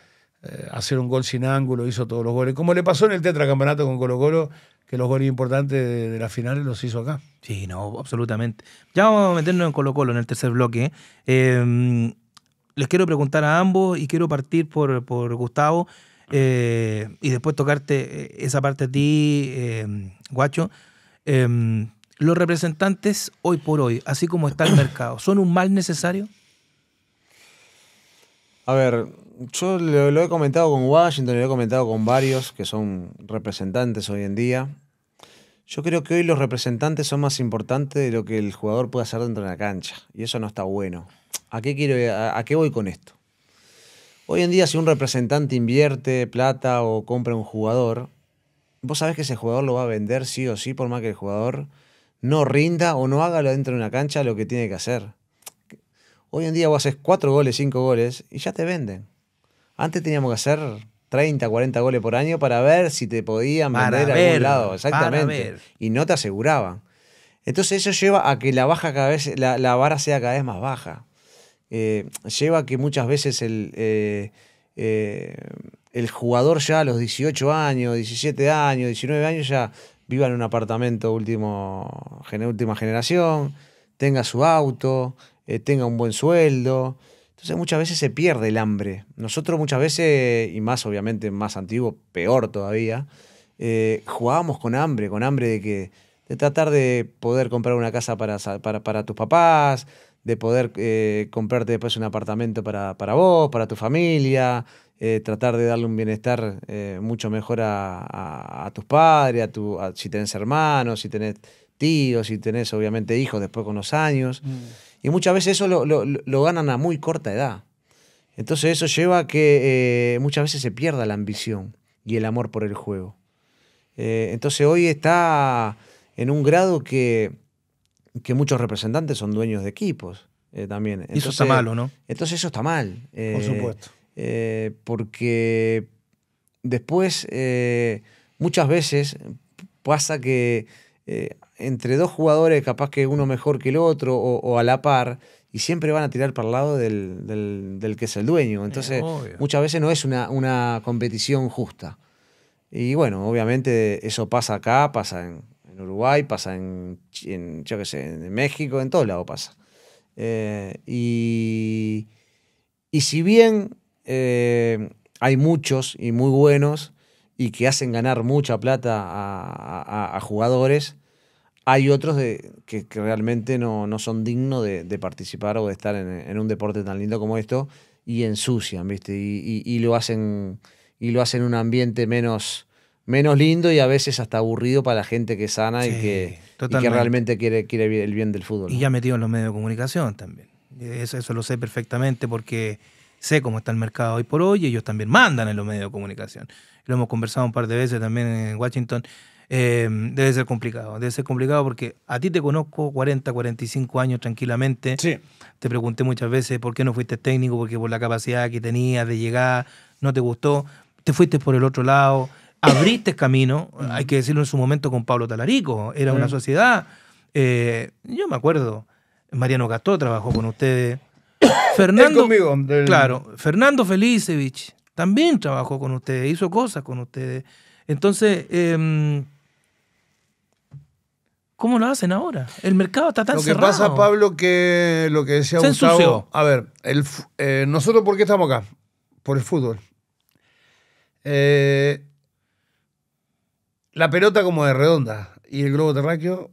eh, hacer un gol sin ángulo, hizo todos los goles. Como le pasó en el tetracampeonato con Colo Colo, que los goles importantes de, las finales los hizo acá. Sí, no, absolutamente. Ya vamos a meternos en Colo Colo en el tercer bloque. Eh, les quiero preguntar a ambos y quiero partir por, Gustavo eh, y después tocarte eh, esa parte a ti, em, Guacho. Em, ¿Los representantes hoy por hoy, así como está el mercado, son un mal necesario? A ver, yo lo, he comentado con Washington, lo he comentado con varios que son representantes hoy en día. Yo creo que hoy los representantes son más importantes de lo que el jugador puede hacer dentro de la cancha. Y eso no está bueno. ¿A qué, quiero, a, qué voy con esto? Hoy en día, si un representante invierte plata o compra un jugador, vos sabés que ese jugador lo va a vender sí o sí, por más que el jugador no rinda o no haga dentro de una cancha lo que tiene que hacer. Hoy en día vos haces cuatro goles, cinco goles y ya te venden. Antes teníamos que hacer 30, 40 goles por año para ver si te podían vender a algún lado. Exactamente. Y no te aseguraban. Entonces eso lleva a que la baja cada vez, la, la vara sea cada vez más baja. Eh, lleva a que muchas veces el, eh, eh, el jugador ya a los 18 años, 17 años, 19 años ya viva en un apartamento último, última generación, tenga su auto, tenga un buen sueldo. Entonces muchas veces se pierde el hambre. Nosotros muchas veces, y más obviamente más antiguo, peor todavía, eh, jugábamos con hambre, con hambre de que de tratar de poder comprar una casa para, tus papás, de poder eh, comprarte después un apartamento para, vos, para tu familia, eh, tratar de darle un bienestar eh, mucho mejor a, tus padres, a tu, si tenés hermanos, si tenés tíos y tenés obviamente hijos después con los años. Mm. Y muchas veces eso lo, ganan a muy corta edad. Entonces eso lleva a que eh, muchas veces se pierda la ambición y el amor por el juego. Eh, entonces hoy está en un grado que, que muchos representantes son dueños de equipos eh, también. eso está malo no? Entonces eso está mal. por supuesto. porque después muchas veces pasa que entre dos jugadores, capaz que uno mejor que el otro o, a la par, y siempre van a tirar para el lado del, que es el dueño. Entonces, eh, muchas veces no es una, una, competición justa. Y bueno, obviamente eso pasa acá, pasa en, Uruguay, pasa en, en sé, en México, en todos lados pasa. Eh, y, y, si bien eh, hay muchos y muy buenos y que hacen ganar mucha plata a, a, a jugadores, hay otros de, que, realmente no, son dignos de, participar o de estar en, un deporte tan lindo como esto y ensucian, ¿viste? Y, lo hacen y lo hacen en un ambiente menos, menos lindo y a veces hasta aburrido para la gente que sana y, que, realmente quiere, quiere el bien del fútbol. Y ya metido en los medios de comunicación también. Eso, eso lo sé perfectamente porque sé cómo está el mercado hoy por hoy y ellos también mandan en los medios de comunicación. Lo hemos conversado un par de veces también en Washington. Em, debe ser complicado. Debe ser complicado porque a ti te conozco 40, 45 años tranquilamente. Sí. Te pregunté muchas veces por qué no fuiste técnico, porque por la capacidad que tenías de llegar, no te gustó. Te fuiste por el otro lado. (coughs) Abriste camino, hay que decirlo en su momento con Pablo Talarico. Era una sociedad. Eh, yo me acuerdo, Mariano Gastó trabajó con ustedes. (coughs) Fernando, claro, Fernando Felicevich también trabajó con ustedes, hizo cosas con ustedes. Entonces, eh, ¿Cómo lo hacen ahora? El mercado está tan cerrado. Lo que pasa, Pablo, que lo que decía un A ver, eh, nosotros, ¿por qué estamos acá? Por el fútbol. Eh, la pelota, como de redonda, y el globo terráqueo.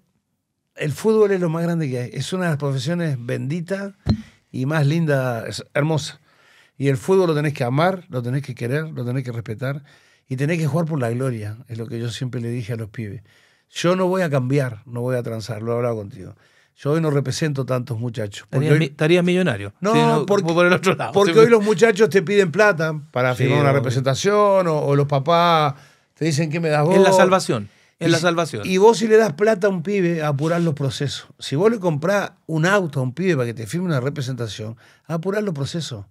El fútbol es lo más grande que hay. Es una de las profesiones benditas y más linda, hermosa. Y el fútbol lo tenés que amar, lo tenés que querer, lo tenés que respetar y tenés que jugar por la gloria, es lo que yo siempre le dije a los pibes. Yo no voy a cambiar, no voy a transar, lo he hablado contigo. Yo hoy no represento tantos muchachos. Estarías millonario. No, porque, por el otro lado. Porque hoy los muchachos te piden plata para firmar una representación o, los papás te dicen que me das vos. Es la salvación. Es la salvación. Y vos si le das plata a un pibe, apurás los procesos. Si vos le comprás un auto a un pibe para que te firme una representación, apurás los procesos.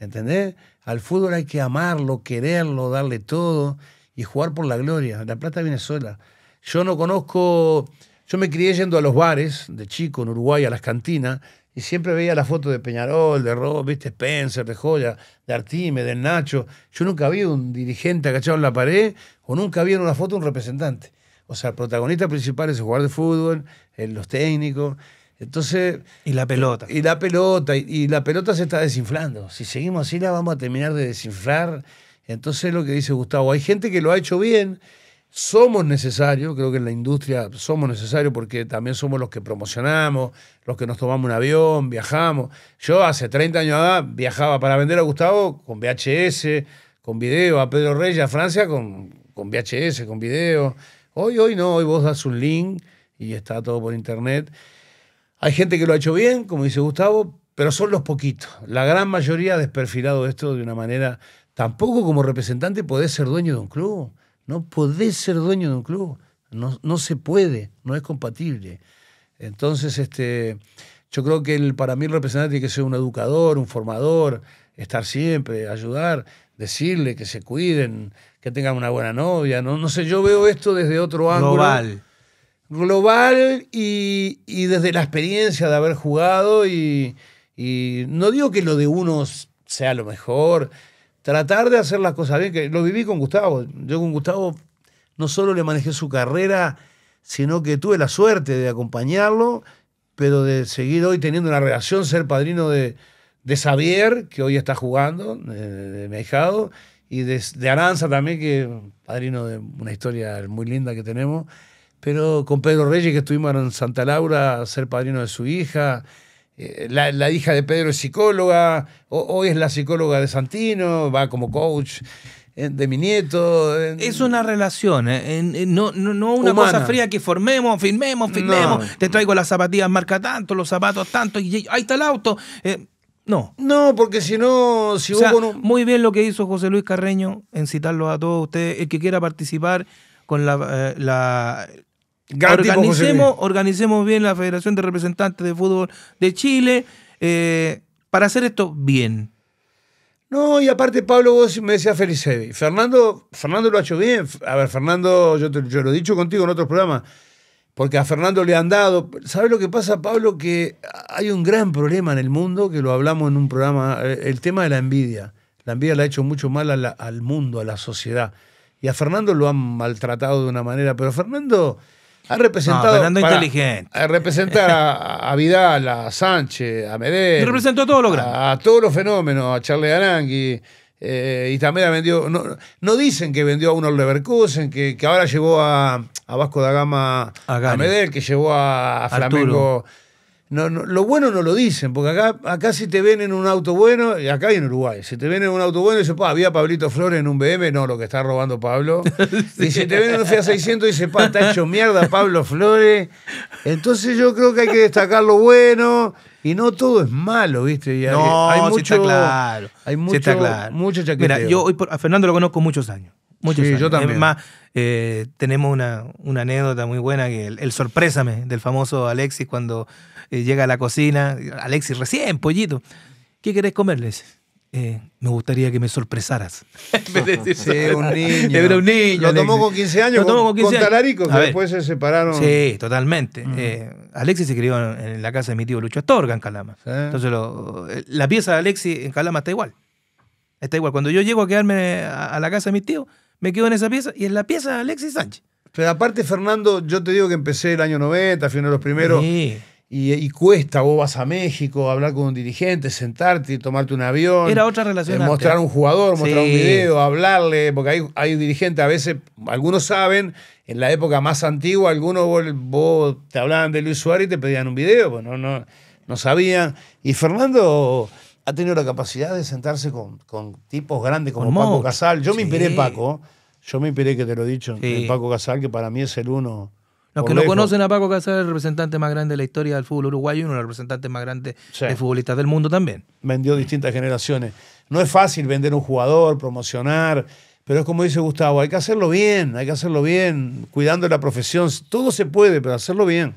¿Entendés? Al fútbol hay que amarlo, quererlo, darle todo y jugar por la gloria. La plata viene sola. Yo no conozco, yo me crié yendo a los bares de chico en Uruguay, a las cantinas, y siempre veía las fotos de Peñarol, de Rob, viste, Spencer, de Joya, de Artime, de Nacho. Yo nunca había un dirigente agachado en la pared o nunca había en una foto un representante. O sea, el protagonista principal es el jugador de fútbol, eh, los técnicos. Entonces. Y la pelota. Y la pelota. Y, y, la pelota se está desinflando. Si seguimos así, la vamos a terminar de desinflar. Entonces, lo que dice Gustavo, hay gente que lo ha hecho bien somos necesarios, creo que en la industria somos necesarios porque también somos los que promocionamos, los que nos tomamos un avión, viajamos. Yo hace 30 años viajaba para vender a Gustavo con VHS, con video, a Pedro Reyes, a Francia con, con VHS, con video. Hoy, hoy no, hoy vos das un link y está todo por internet. Hay gente que lo ha hecho bien, como dice Gustavo, pero son los poquitos. La gran mayoría ha desperfilado esto de una manera... Tampoco como representante podés ser dueño de un club. No podés ser dueño de un club. No, no se puede, no es compatible. Entonces, este, yo creo que el, para mí el representante tiene que ser un educador, un formador, estar siempre, ayudar, decirle que se cuiden, que tengan una buena novia. No, no sé, yo veo esto desde otro ángulo. Global. Global y, desde la experiencia de haber jugado y, y no digo que lo de uno sea lo mejor, tratar de hacer las cosas bien, que lo viví con Gustavo. Yo con Gustavo no solo le manejé su carrera, sino que tuve la suerte de acompañarlo, pero de seguir hoy teniendo una relación, ser padrino de, de Xavier, que hoy está jugando, de, de y de, Aranza también, que padrino de una historia muy linda que tenemos, pero con Pedro Reyes, que estuvimos en Santa Laura, ser padrino de su hija. Eh, la, hija de Pedro es psicóloga, hoy es la psicóloga de Santino, va como coach eh, de mi nieto. Eh. Es una relación, no, no, una cosa fría que formemos, firmemos, firmemos, te traigo las zapatillas marca tanto, los zapatos tanto, y ahí está el auto. no. No, porque si no, si hubo Muy bien lo que hizo José Luis Carreño en citarlo a todos ustedes, el que quiera participar con la Organicemos, organicemos bien la Federación de Representantes de Fútbol de Chile eh, para hacer esto bien. No, y aparte, Pablo, vos me decías Felicevi. Eh, Fernando, Fernando lo ha hecho bien. A ver, Fernando, yo, yo lo he dicho contigo en otros programas, porque a Fernando le han dado. ¿Sabes lo que pasa, Pablo? Que hay un gran problema en el mundo, que lo hablamos en un programa, eh, el tema de la envidia. La envidia le ha hecho mucho mal al mundo, a la sociedad. Y a Fernando lo han maltratado de una manera, pero Fernando ha representado. inteligente. A representar a, Vidal, a Sánchez, a Medellín. representó a todos los grandes. A, todos los fenómenos, a Charlie Arangui. Eh, y también ha vendido. No, dicen que vendió a uno Leverkusen, que, que ahora llevó a, Vasco da Gama a, Medel, que llevó a, Flamengo. No, lo bueno no lo dicen, porque acá, acá si te ven en un auto bueno, y acá en Uruguay, si te ven en un auto bueno, dice, pa, había Pablito Flores en un BM, no, lo que está robando Pablo. (laughs) Y si te ven en un Fiat 600, dice, pa, está hecho mierda Pablo Flores. Entonces yo creo que hay que destacar lo bueno y no todo es malo, ¿viste? hay, no, hay Hay mucho, Mira, yo a Fernando lo conozco muchos años. Muchos sí, Yo también. Además, eh, tenemos una, anécdota muy buena, que el sorprésame del famoso Alexis cuando eh, llega a la cocina, Alexis recién, pollito, ¿qué querés comerles? Eh, me gustaría que me sorpresaras. (laughs) sí, un (laughs) niño. Era un niño. Lo tomó con 15 años con, con, 15 Talarico, que después se separaron. Sí, totalmente. Mm. Eh, Alexis se crió en, la casa de mi tío Lucho Astorga en Calama. Entonces, la pieza de Alexis en Calama está igual. Está igual. Cuando yo llego a quedarme a, la casa de mi tío me quedo en esa pieza y es la pieza de Alexis Sánchez. Pero aparte, Fernando, yo te digo que empecé el año 90, fui uno de los primeros. Sí. Y, cuesta, vos vas a México, hablar con un dirigente, sentarte, tomarte un avión. Era otra relación. Eh, mostrar un jugador, mostrar un video, hablarle, porque hay, hay dirigentes, a veces, algunos saben, en la época más antigua, algunos vos, te hablaban de Luis Suárez y te pedían un video, pues no, no, no sabían. Y Fernando ha tenido la capacidad de sentarse con, tipos grandes como Paco Casal. Yo me inspiré, Paco. Yo me inspiré, que te lo he dicho, Paco Casal, que para mí es el uno los que no conocen a Paco Casas es el representante más grande de la historia del fútbol uruguayo y uno de los representantes más grandes de futbolistas del mundo también. Vendió distintas generaciones. No es fácil vender un jugador, promocionar, pero es como dice Gustavo, hay que hacerlo bien, hay que hacerlo bien, cuidando la profesión. Todo se puede, pero hacerlo bien.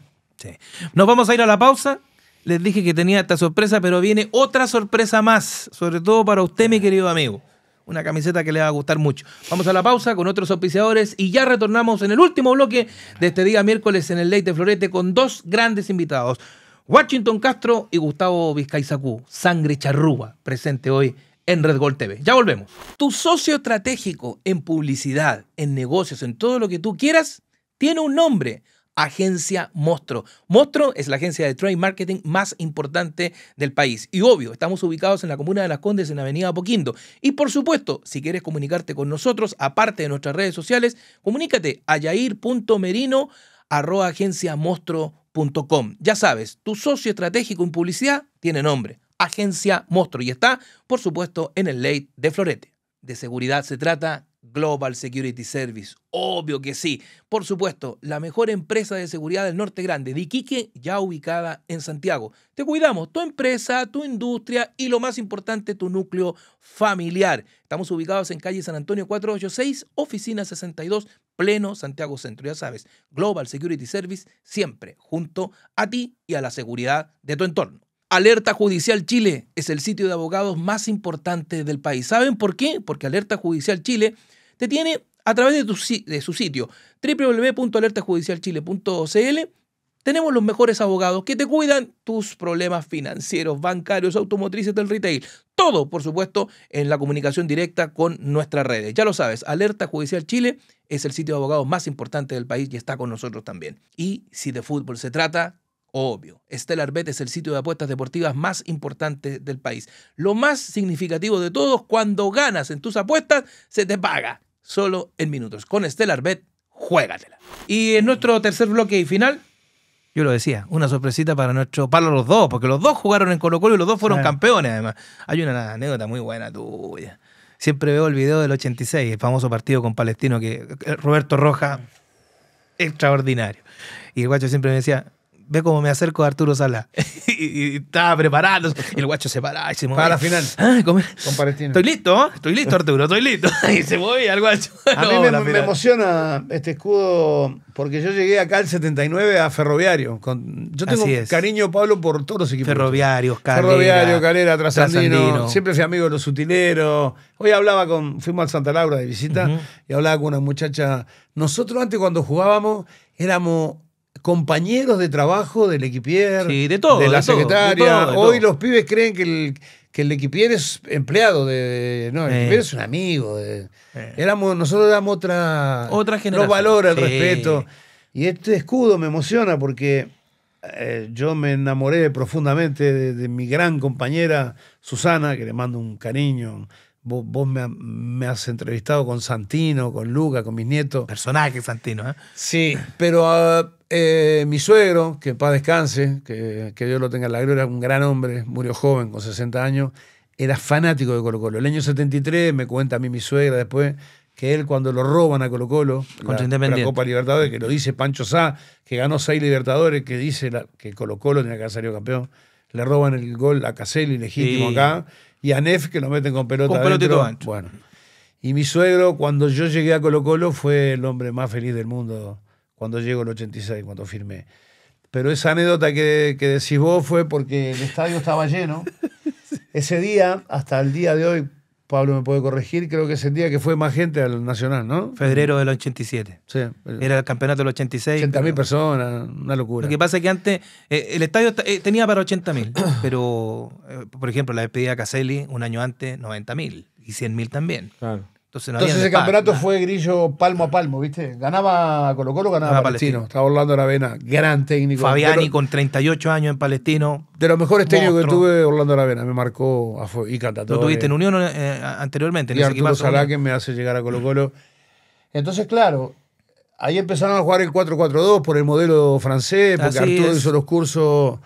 Nos vamos a ir a la pausa. Les dije que tenía esta sorpresa, pero viene otra sorpresa más, sobre todo para usted, mi querido amigo una camiseta que le va a gustar mucho. Vamos a la pausa con otros auspiciadores y ya retornamos en el último bloque de este día miércoles en el de Florete con dos grandes invitados, Washington Castro y Gustavo Vizcaizacú, Sangre Charrúa, presente hoy en Red Gold TV. Ya volvemos. Tu socio estratégico en publicidad, en negocios, en todo lo que tú quieras, tiene un nombre agencia Mostro. Mostro es la agencia de trade marketing más importante del país. Y obvio, estamos ubicados en la comuna de Las Condes, en avenida Poquindo Y por supuesto, si quieres comunicarte con nosotros, aparte de nuestras redes sociales, comunícate a yair.merino Ya sabes, tu socio estratégico en publicidad tiene nombre, Agencia Mostro, y está, por supuesto, en el Ley de Florete. De seguridad se trata Global Security Service. Obvio que sí. Por supuesto, la mejor empresa de seguridad del Norte Grande, de Iquique, ya ubicada en Santiago. Te cuidamos, tu empresa, tu industria y lo más importante, tu núcleo familiar. Estamos ubicados en calle San Antonio 486, oficina 62, pleno Santiago Centro. Ya sabes, Global Security Service siempre junto a ti y a la seguridad de tu entorno. Alerta Judicial Chile es el sitio de abogados más importante del país. ¿Saben por qué? Porque Alerta Judicial Chile te tiene a través de, de su sitio www.alertajudicialchile.cl. Tenemos los mejores abogados que te cuidan tus problemas financieros, bancarios, automotrices del retail. Todo, por supuesto, en la comunicación directa con nuestras redes. Ya lo sabes, Alerta Judicial Chile es el sitio de abogados más importante del país y está con nosotros también. Y si de fútbol se trata, Obvio, Stellar Bet es el sitio de apuestas deportivas más importante del país. Lo más significativo de todos, cuando ganas en tus apuestas, se te paga solo en minutos. Con Stellar Bet, juégatela. Y en nuestro tercer bloque y final, yo lo decía, una sorpresita para nuestro para los dos, porque los dos jugaron en Colo Colo y los dos fueron campeones además. Hay una anécdota muy buena tuya. Siempre veo el video del 86, el famoso partido con Palestino que eh, Roberto Roja extraordinario. Y el guacho siempre me decía, ve cómo me acerco a Arturo Sala. (laughs) y, estaba preparado. El guacho se paraba y se movía. Para la final. Ah, con Estoy listo, estoy listo, Arturo, estoy listo. (laughs) y se movía el guacho. A mí me, emociona este escudo porque yo llegué acá el 79 a Ferroviario. Con, yo tengo cariño, Pablo, por todos los equipos. Ferroviarios, Calera. Ferroviario, Calera, Trasandino. Siempre fui amigo de los utileros Hoy hablaba con, fuimos al Santa Laura de visita y hablaba con una muchacha. Nosotros antes cuando jugábamos éramos compañeros de trabajo del equipier, de, todo, la secretaria. Hoy los pibes creen que el, que equipier es empleado de. No, el eh. equipier es un amigo. Eh. éramos, nosotros damos otra. Otra generación. los valora el respeto. Y este escudo me emociona porque eh, yo me enamoré profundamente de, mi gran compañera Susana, que le mando un cariño, Vos, me, has entrevistado con Santino, con Luca, con mis nietos. Personaje Santino, ¿eh? Sí, pero ah, eh, mi suegro, que paz descanse, que, que Dios lo tenga en la gloria, un gran hombre, murió joven, con 60 años, era fanático de Colo Colo. El año 73 me cuenta a mí mi suegra después que él cuando lo roban a Colo Colo, en la, Copa Libertadores, que lo dice Pancho Sá, que ganó seis Libertadores, que dice que Colo Colo tenía que haber salido campeón, le roban el gol a Caselli, legítimo acá, y a Nef que lo meten con pelota. Con pelota y mi suegro, cuando yo llegué a Colo Colo, fue el hombre más feliz del mundo cuando llego el 86, cuando firmé. Pero esa anécdota que, que decís vos fue porque el estadio estaba lleno. (laughs) Ese día, hasta el día de hoy, Pablo me puede corregir, creo que ese día que fue más gente al Nacional, ¿no? Febrero del 87. Sí. Eh, Era el campeonato del 86. 80.000 personas, una locura. Lo que pasa es que antes eh, el estadio eh, tenía para 80.000, (coughs) pero por ejemplo la despedida de Caselli un año antes 90.000 y 100.000 también. Claro. Entonces, el ese campeonato fue grillo palmo a palmo, ¿viste? Ganaba Colo Colo, ganaba, ganaba Palestino. Estaba Orlando Aravena, gran técnico. Fabiani con 38 años en Palestino. De los mejores técnicos que tuve, Orlando Aravena me marcó y todo. Lo tuviste en Unión eh, anteriormente. En y Arturo Salá que me hace llegar a Colo Colo. Entonces, claro, ahí empezaron a jugar el 4-4-2 por el modelo francés, porque Arturo hizo los cursos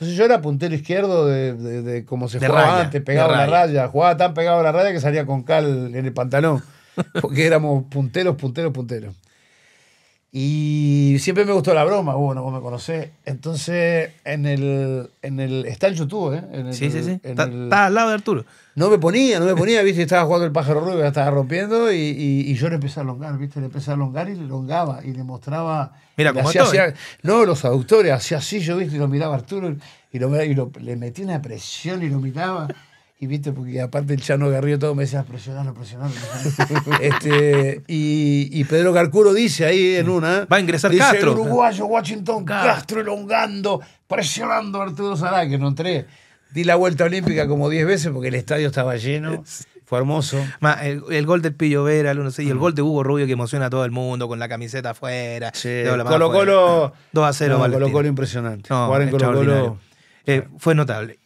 entonces yo era puntero izquierdo de, de, como se jugaba pegaba la raya. Jugaba tan pegado a la raya que salía con cal en el pantalón. (laughs) Porque éramos punteros, punteros, punteros. Y siempre me gustó la broma, bueno, vos me conocés. Entonces, en el, en el. Está en YouTube, ¿eh? sí, sí, sí. Está, al lado de Arturo. No me ponía, no me ponía, viste, estaba jugando el pájaro rubio, estaba rompiendo y, yo le empecé a longar, viste, le empecé a longar y le longaba y le mostraba. Mira, como hacía, No, los aductores, hacía así, yo, viste, y lo miraba Arturo y, lo, y lo, le metía una presión y lo miraba. Y viste, porque aparte el Chano Garrido todo me decía, presionando presionalo. (laughs) este, y, Pedro Carcuro dice ahí en una. Va a ingresar dice, El uruguayo Washington Castro, elongando, presionando a Arturo Sará, que no entré. Di la vuelta olímpica como 10 veces porque el estadio estaba lleno. Fue hermoso. el, gol del Pillo Vera, el y ah. el gol de Hugo Rubio que emociona a todo el mundo con la camiseta afuera. Sí. Colo Colo. 2 a 0. Colo Colo impresionante. Eh, fue notable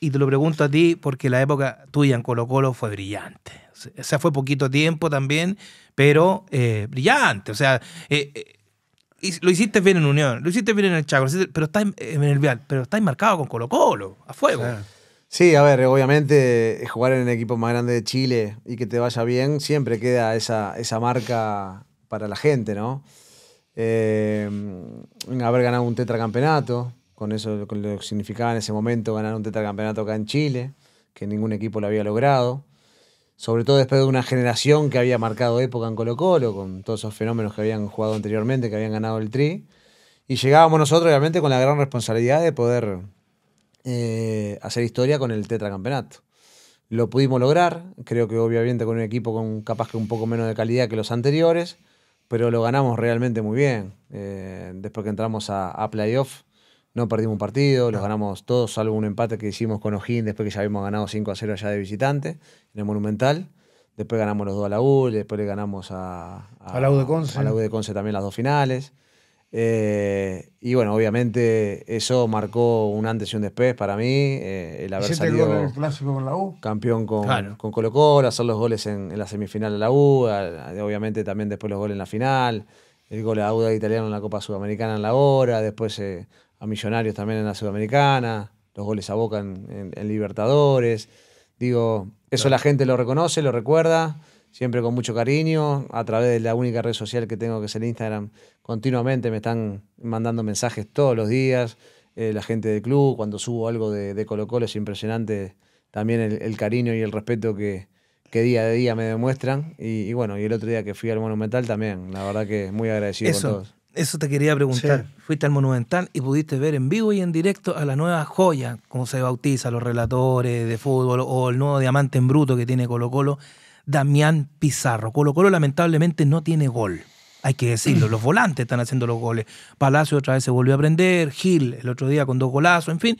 y te lo pregunto a ti porque la época tuya en Colo Colo fue brillante. O sea, fue poquito tiempo también, pero eh, brillante. O sea, eh, eh, lo hiciste bien en Unión, lo hiciste bien en el Chaco, pero está en, el pero está enmarcado con Colo Colo, a fuego. Sí, a ver, obviamente jugar en el equipo más grande de Chile y que te vaya bien, siempre queda esa, esa marca para la gente, ¿no? haber ganado un tetracampeonato, con eso, lo que significaba en ese momento ganar un tetracampeonato acá en Chile, que ningún equipo lo había logrado. Sobre todo después de una generación que había marcado época en Colo Colo, con todos esos fenómenos que habían jugado anteriormente, que habían ganado el Tri. Y llegábamos nosotros, obviamente, con la gran responsabilidad de poder eh, hacer historia con el tetracampeonato. Lo pudimos lograr, creo que obviamente con un equipo con capaz que un poco menos de calidad que los anteriores, pero lo ganamos realmente muy bien. Eh, después que entramos a, a playoff, no perdimos un partido, los ganamos todos, salvo un empate que hicimos con Ojín después que ya habíamos ganado 5 a 0 allá de visitante, en el Monumental. Después ganamos los dos a la U, después le ganamos a, a, la U de Conce. A de también las dos finales. Eh, y bueno, obviamente eso marcó un antes y un después para mí. Eh, el haber salido la U? campeón con, con Colo Colo, hacer los goles en, la semifinal a la U, obviamente también después los goles en la final, el gol a la U de italiano en la Copa Sudamericana en la hora, después eh, a Millonarios también en la Sudamericana, los goles a Boca en, Libertadores. Digo, eso la gente lo reconoce, lo recuerda, siempre con mucho cariño, a través de la única red social que tengo que es el Instagram. Continuamente me están mandando mensajes todos los días, eh, la gente del club, cuando subo algo de, Colo Colo es impresionante también el, cariño y el respeto que, día a día me demuestran. Y, bueno, y el otro día que fui al Monumental también, la verdad que muy agradecido todos. Eso te quería preguntar. Fuiste al Monumental y pudiste ver en vivo y en directo a la nueva joya, como se bautiza, los relatores de fútbol o el nuevo diamante en bruto que tiene Colo Colo, Damián Pizarro. Colo Colo lamentablemente no tiene gol. Hay que decirlo, (clears throat) los volantes están haciendo los goles. Palacio otra vez se volvió a prender, Gil el otro día con dos golazos, en fin.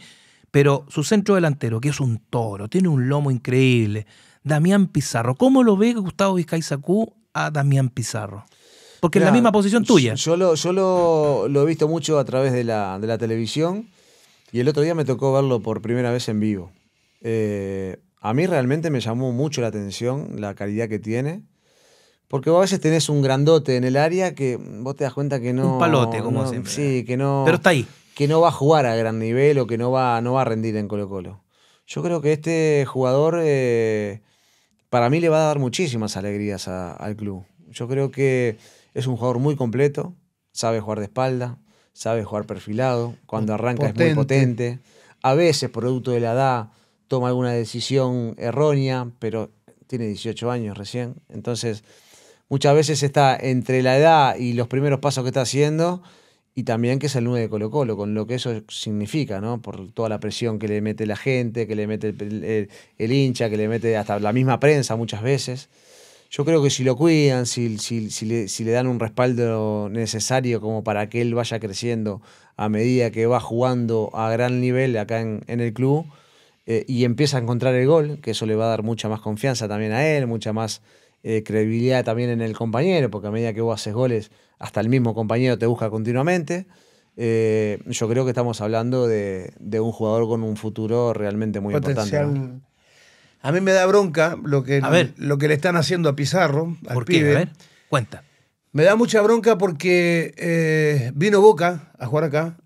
Pero su centro delantero, que es un toro, tiene un lomo increíble. Damián Pizarro, ¿cómo lo ve Gustavo Vizcaizacú a Damián Pizarro? Porque es la misma posición tuya. Yo, lo, lo, he visto mucho a través de la, televisión y el otro día me tocó verlo por primera vez en vivo. Eh, a mí realmente me llamó mucho la atención la calidad que tiene. Porque vos a veces tenés un grandote en el área que vos te das cuenta que no. Un palote, como siempre. Sí, que no. Pero está ahí. Que no va a jugar a gran nivel o que no va, no va a rendir en Colo-Colo. Yo creo que este jugador, eh, para mí, le va a dar muchísimas alegrías al club. Yo creo que es un jugador muy completo, sabe jugar de espalda, sabe jugar perfilado, cuando arranca es muy potente. A veces, producto de la edad, toma alguna decisión errónea, pero tiene 18 años recién. Entonces, muchas veces está entre la edad y los primeros pasos que está haciendo y también que es el 9 de Colo Colo, con lo que eso significa, ¿no? Por toda la presión que le mete la gente, que le mete el hincha, que le mete hasta la misma prensa muchas veces yo creo que si lo cuidan, si, le, dan un respaldo necesario como para que él vaya creciendo a medida que va jugando a gran nivel acá en, en el club eh, y empieza a encontrar el gol, que eso le va a dar mucha más confianza también a él, mucha más eh, credibilidad también en el compañero, porque a medida que vos haces goles, hasta el mismo compañero te busca continuamente. Eh, yo creo que estamos hablando de, de, un jugador con un futuro realmente muy importante. A mí me da bronca lo que, Lo que le están haciendo a Pizarro. Al ¿Por qué? A ver, cuenta. Me da mucha bronca porque eh, vino Boca a jugar acá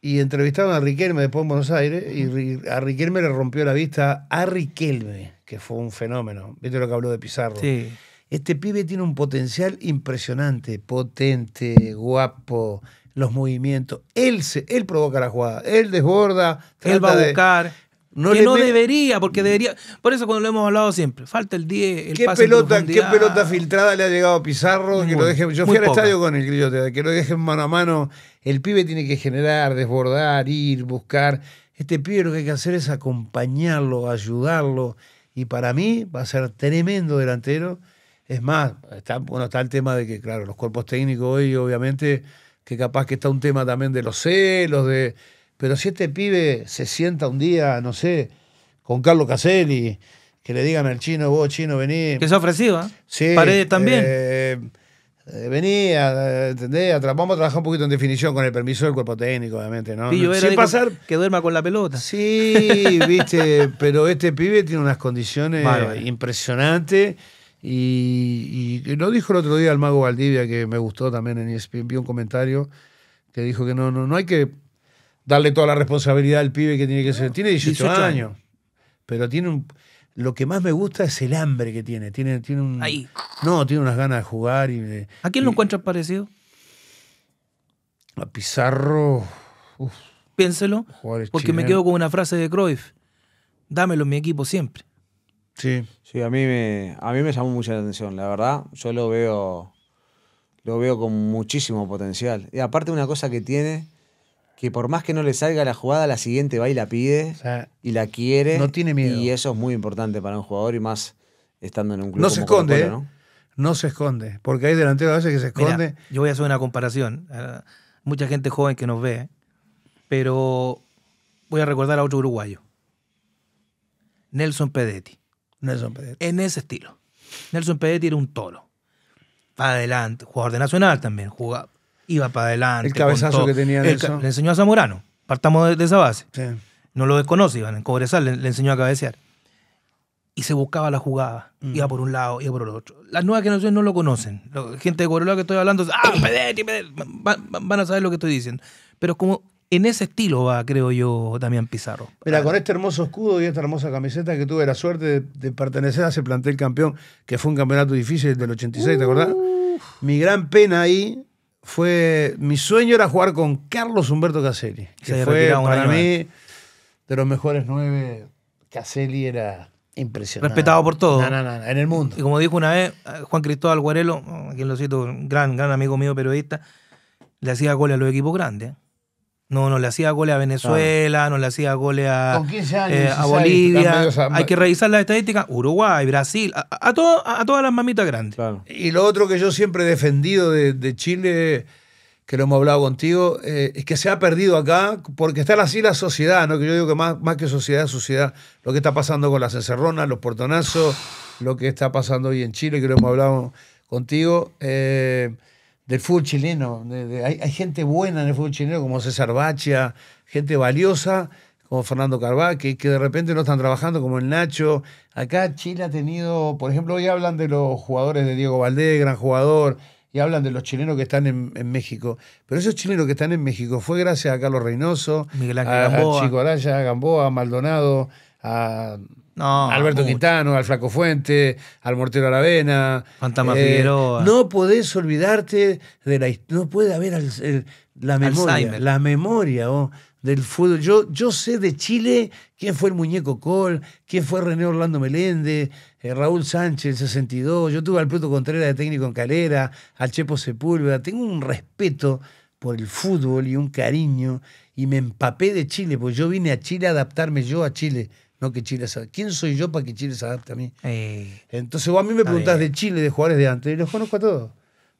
y entrevistaron a Riquelme después en Buenos Aires y a Riquelme le rompió la vista a Riquelme, que fue un fenómeno. ¿Viste lo que habló de Pizarro? Sí. Este pibe tiene un potencial impresionante, potente, guapo, los movimientos. Él, se, él provoca la jugada, él desborda. Él va a buscar. No que no debería, porque debería. Por eso cuando lo hemos hablado siempre, falta el 10, el ¿Qué pelota, ¿Qué pelota filtrada le ha llegado a Pizarro? que lo yo fui al estadio con el grillote, que lo dejen mano a mano. El pibe tiene que generar, desbordar, ir, buscar. Este pibe lo que hay que hacer es acompañarlo, ayudarlo. Y para mí va a ser tremendo delantero. Es más, bueno, está el tema de que, claro, los cuerpos técnicos hoy, obviamente, que capaz que está un tema también de los celos, de pero si este pibe se sienta un día, no sé, con Carlos Caselli, que le digan al chino, vos chino, vení. Que se ha ofrecido, ¿eh? Sí. Paredes también. Eh, eh vení, eh, ¿entendés? vamos a trabajar un poquito en definición con el permiso del cuerpo técnico, obviamente, ¿no? Sin pasar. Que duerma con la pelota. Sí, viste, (laughs) pero este pibe tiene unas condiciones impresionantes. Y, No dijo el otro día el mago Valdivia, que me gustó también en ESPN, vi un comentario que dijo que no, no, no hay que darle toda la responsabilidad al pibe que tiene que ser. Tiene 18, años, pero tiene un... Lo que más me gusta es el hambre que tiene. Tiene, tiene un... No, tiene unas ganas de jugar y... ¿A quién lo encuentras parecido? A Pizarro... Uf, Piénselo, porque me quedo con una frase de Cruyff. Dámelo en mi equipo siempre. Sí. Sí, a mí me, a mí me llamó mucha la atención, la verdad. Yo lo veo, lo veo con muchísimo potencial. Y aparte una cosa que tiene que por más que no le salga la jugada, la siguiente va y la pide y la quiere. No tiene miedo. Y eso es muy importante para un jugador y más estando en un club. No se esconde, ¿eh? ¿no? no se esconde, porque hay delanteros a veces que se esconde. yo voy a hacer una comparación. Eh, mucha gente joven que nos ve, pero voy a recordar a otro uruguayo. Nelson Pedetti. Nelson Pedetti. En ese estilo. Estilo. Nelson Pedetti era un toro. Para adelante, jugador de Nacional también, jugaba iba para adelante. El cabezazo que tenía eso. Le enseñó a Zamorano, partamos de, esa base. No lo desconoce, iban en Cobresal le, enseñó a cabecear. Y se buscaba la jugada, mm. iba por un lado, iba por el otro. Las nuevas generaciones no lo conocen. La gente de Cobresal que estoy hablando, ah, (coughs) Van, a saber lo que estoy diciendo. Pero como en ese estilo va, creo yo, también Pizarro. Mira, con este hermoso escudo y esta hermosa camiseta que tuve la suerte de, pertenecer a ese plantel campeón, que fue un campeonato difícil del 86, ¿te acordás? Mi gran pena ahí fue mi sueño era jugar con Carlos Humberto Caselli, que fue para mí de los mejores nueve. Caselli era impresionante. Respetado por todos. No, no, no, en el mundo. Y como dijo una vez eh, Juan Cristóbal Guarelo, mm, quien lo cito, gran, gran amigo mío periodista, le hacía gol a los equipos grandes. No, no le hacía goles a Venezuela, no le hacía goles a, eh, Bolivia. Hay, que revisar las estadísticas. Uruguay, Brasil, a, a todas las mamitas grandes. Y lo otro que yo siempre he defendido de, Chile, que lo hemos hablado contigo, eh, es que se ha perdido acá, porque está así la sociedad, ¿no? que yo digo que más, más que sociedad, sociedad, lo que está pasando con las encerronas, los portonazos, lo que está pasando hoy en Chile, que lo hemos hablado contigo. Eh, del fútbol chileno. hay, hay, gente buena en el fútbol chileno como César Bachia, gente valiosa como Fernando Carvajal que, de repente no están trabajando como el Nacho. Acá Chile ha tenido, por ejemplo, hoy hablan de los jugadores de Diego Valdés, gran jugador, y hablan de los chilenos que están en, México. Pero esos chilenos que están en México fue gracias a Carlos Reynoso, Miguel a, Gamboa. a Chico Araya, a Gamboa, a Maldonado, a Alberto Quintano, al Flaco Fuente, al Mortero Aravena. Fantasma eh, Figueroa. No podés olvidarte de la historia, No puede haber la memoria. La memoria oh, del fútbol. Yo, yo sé de Chile quién fue el muñeco Col, quién fue René Orlando Meléndez, eh, Raúl Sánchez, 62. Yo tuve al Pluto Contreras de técnico en Calera, al Chepo Sepúlveda. Tengo un respeto por el fútbol y un cariño. Y me empapé de Chile, porque yo vine a Chile a adaptarme yo a Chile no que Chile ¿Quién soy yo para que Chile se adapte a mí? Entonces vos a mí me preguntás de Chile, de jugadores de antes, y los conozco a todos.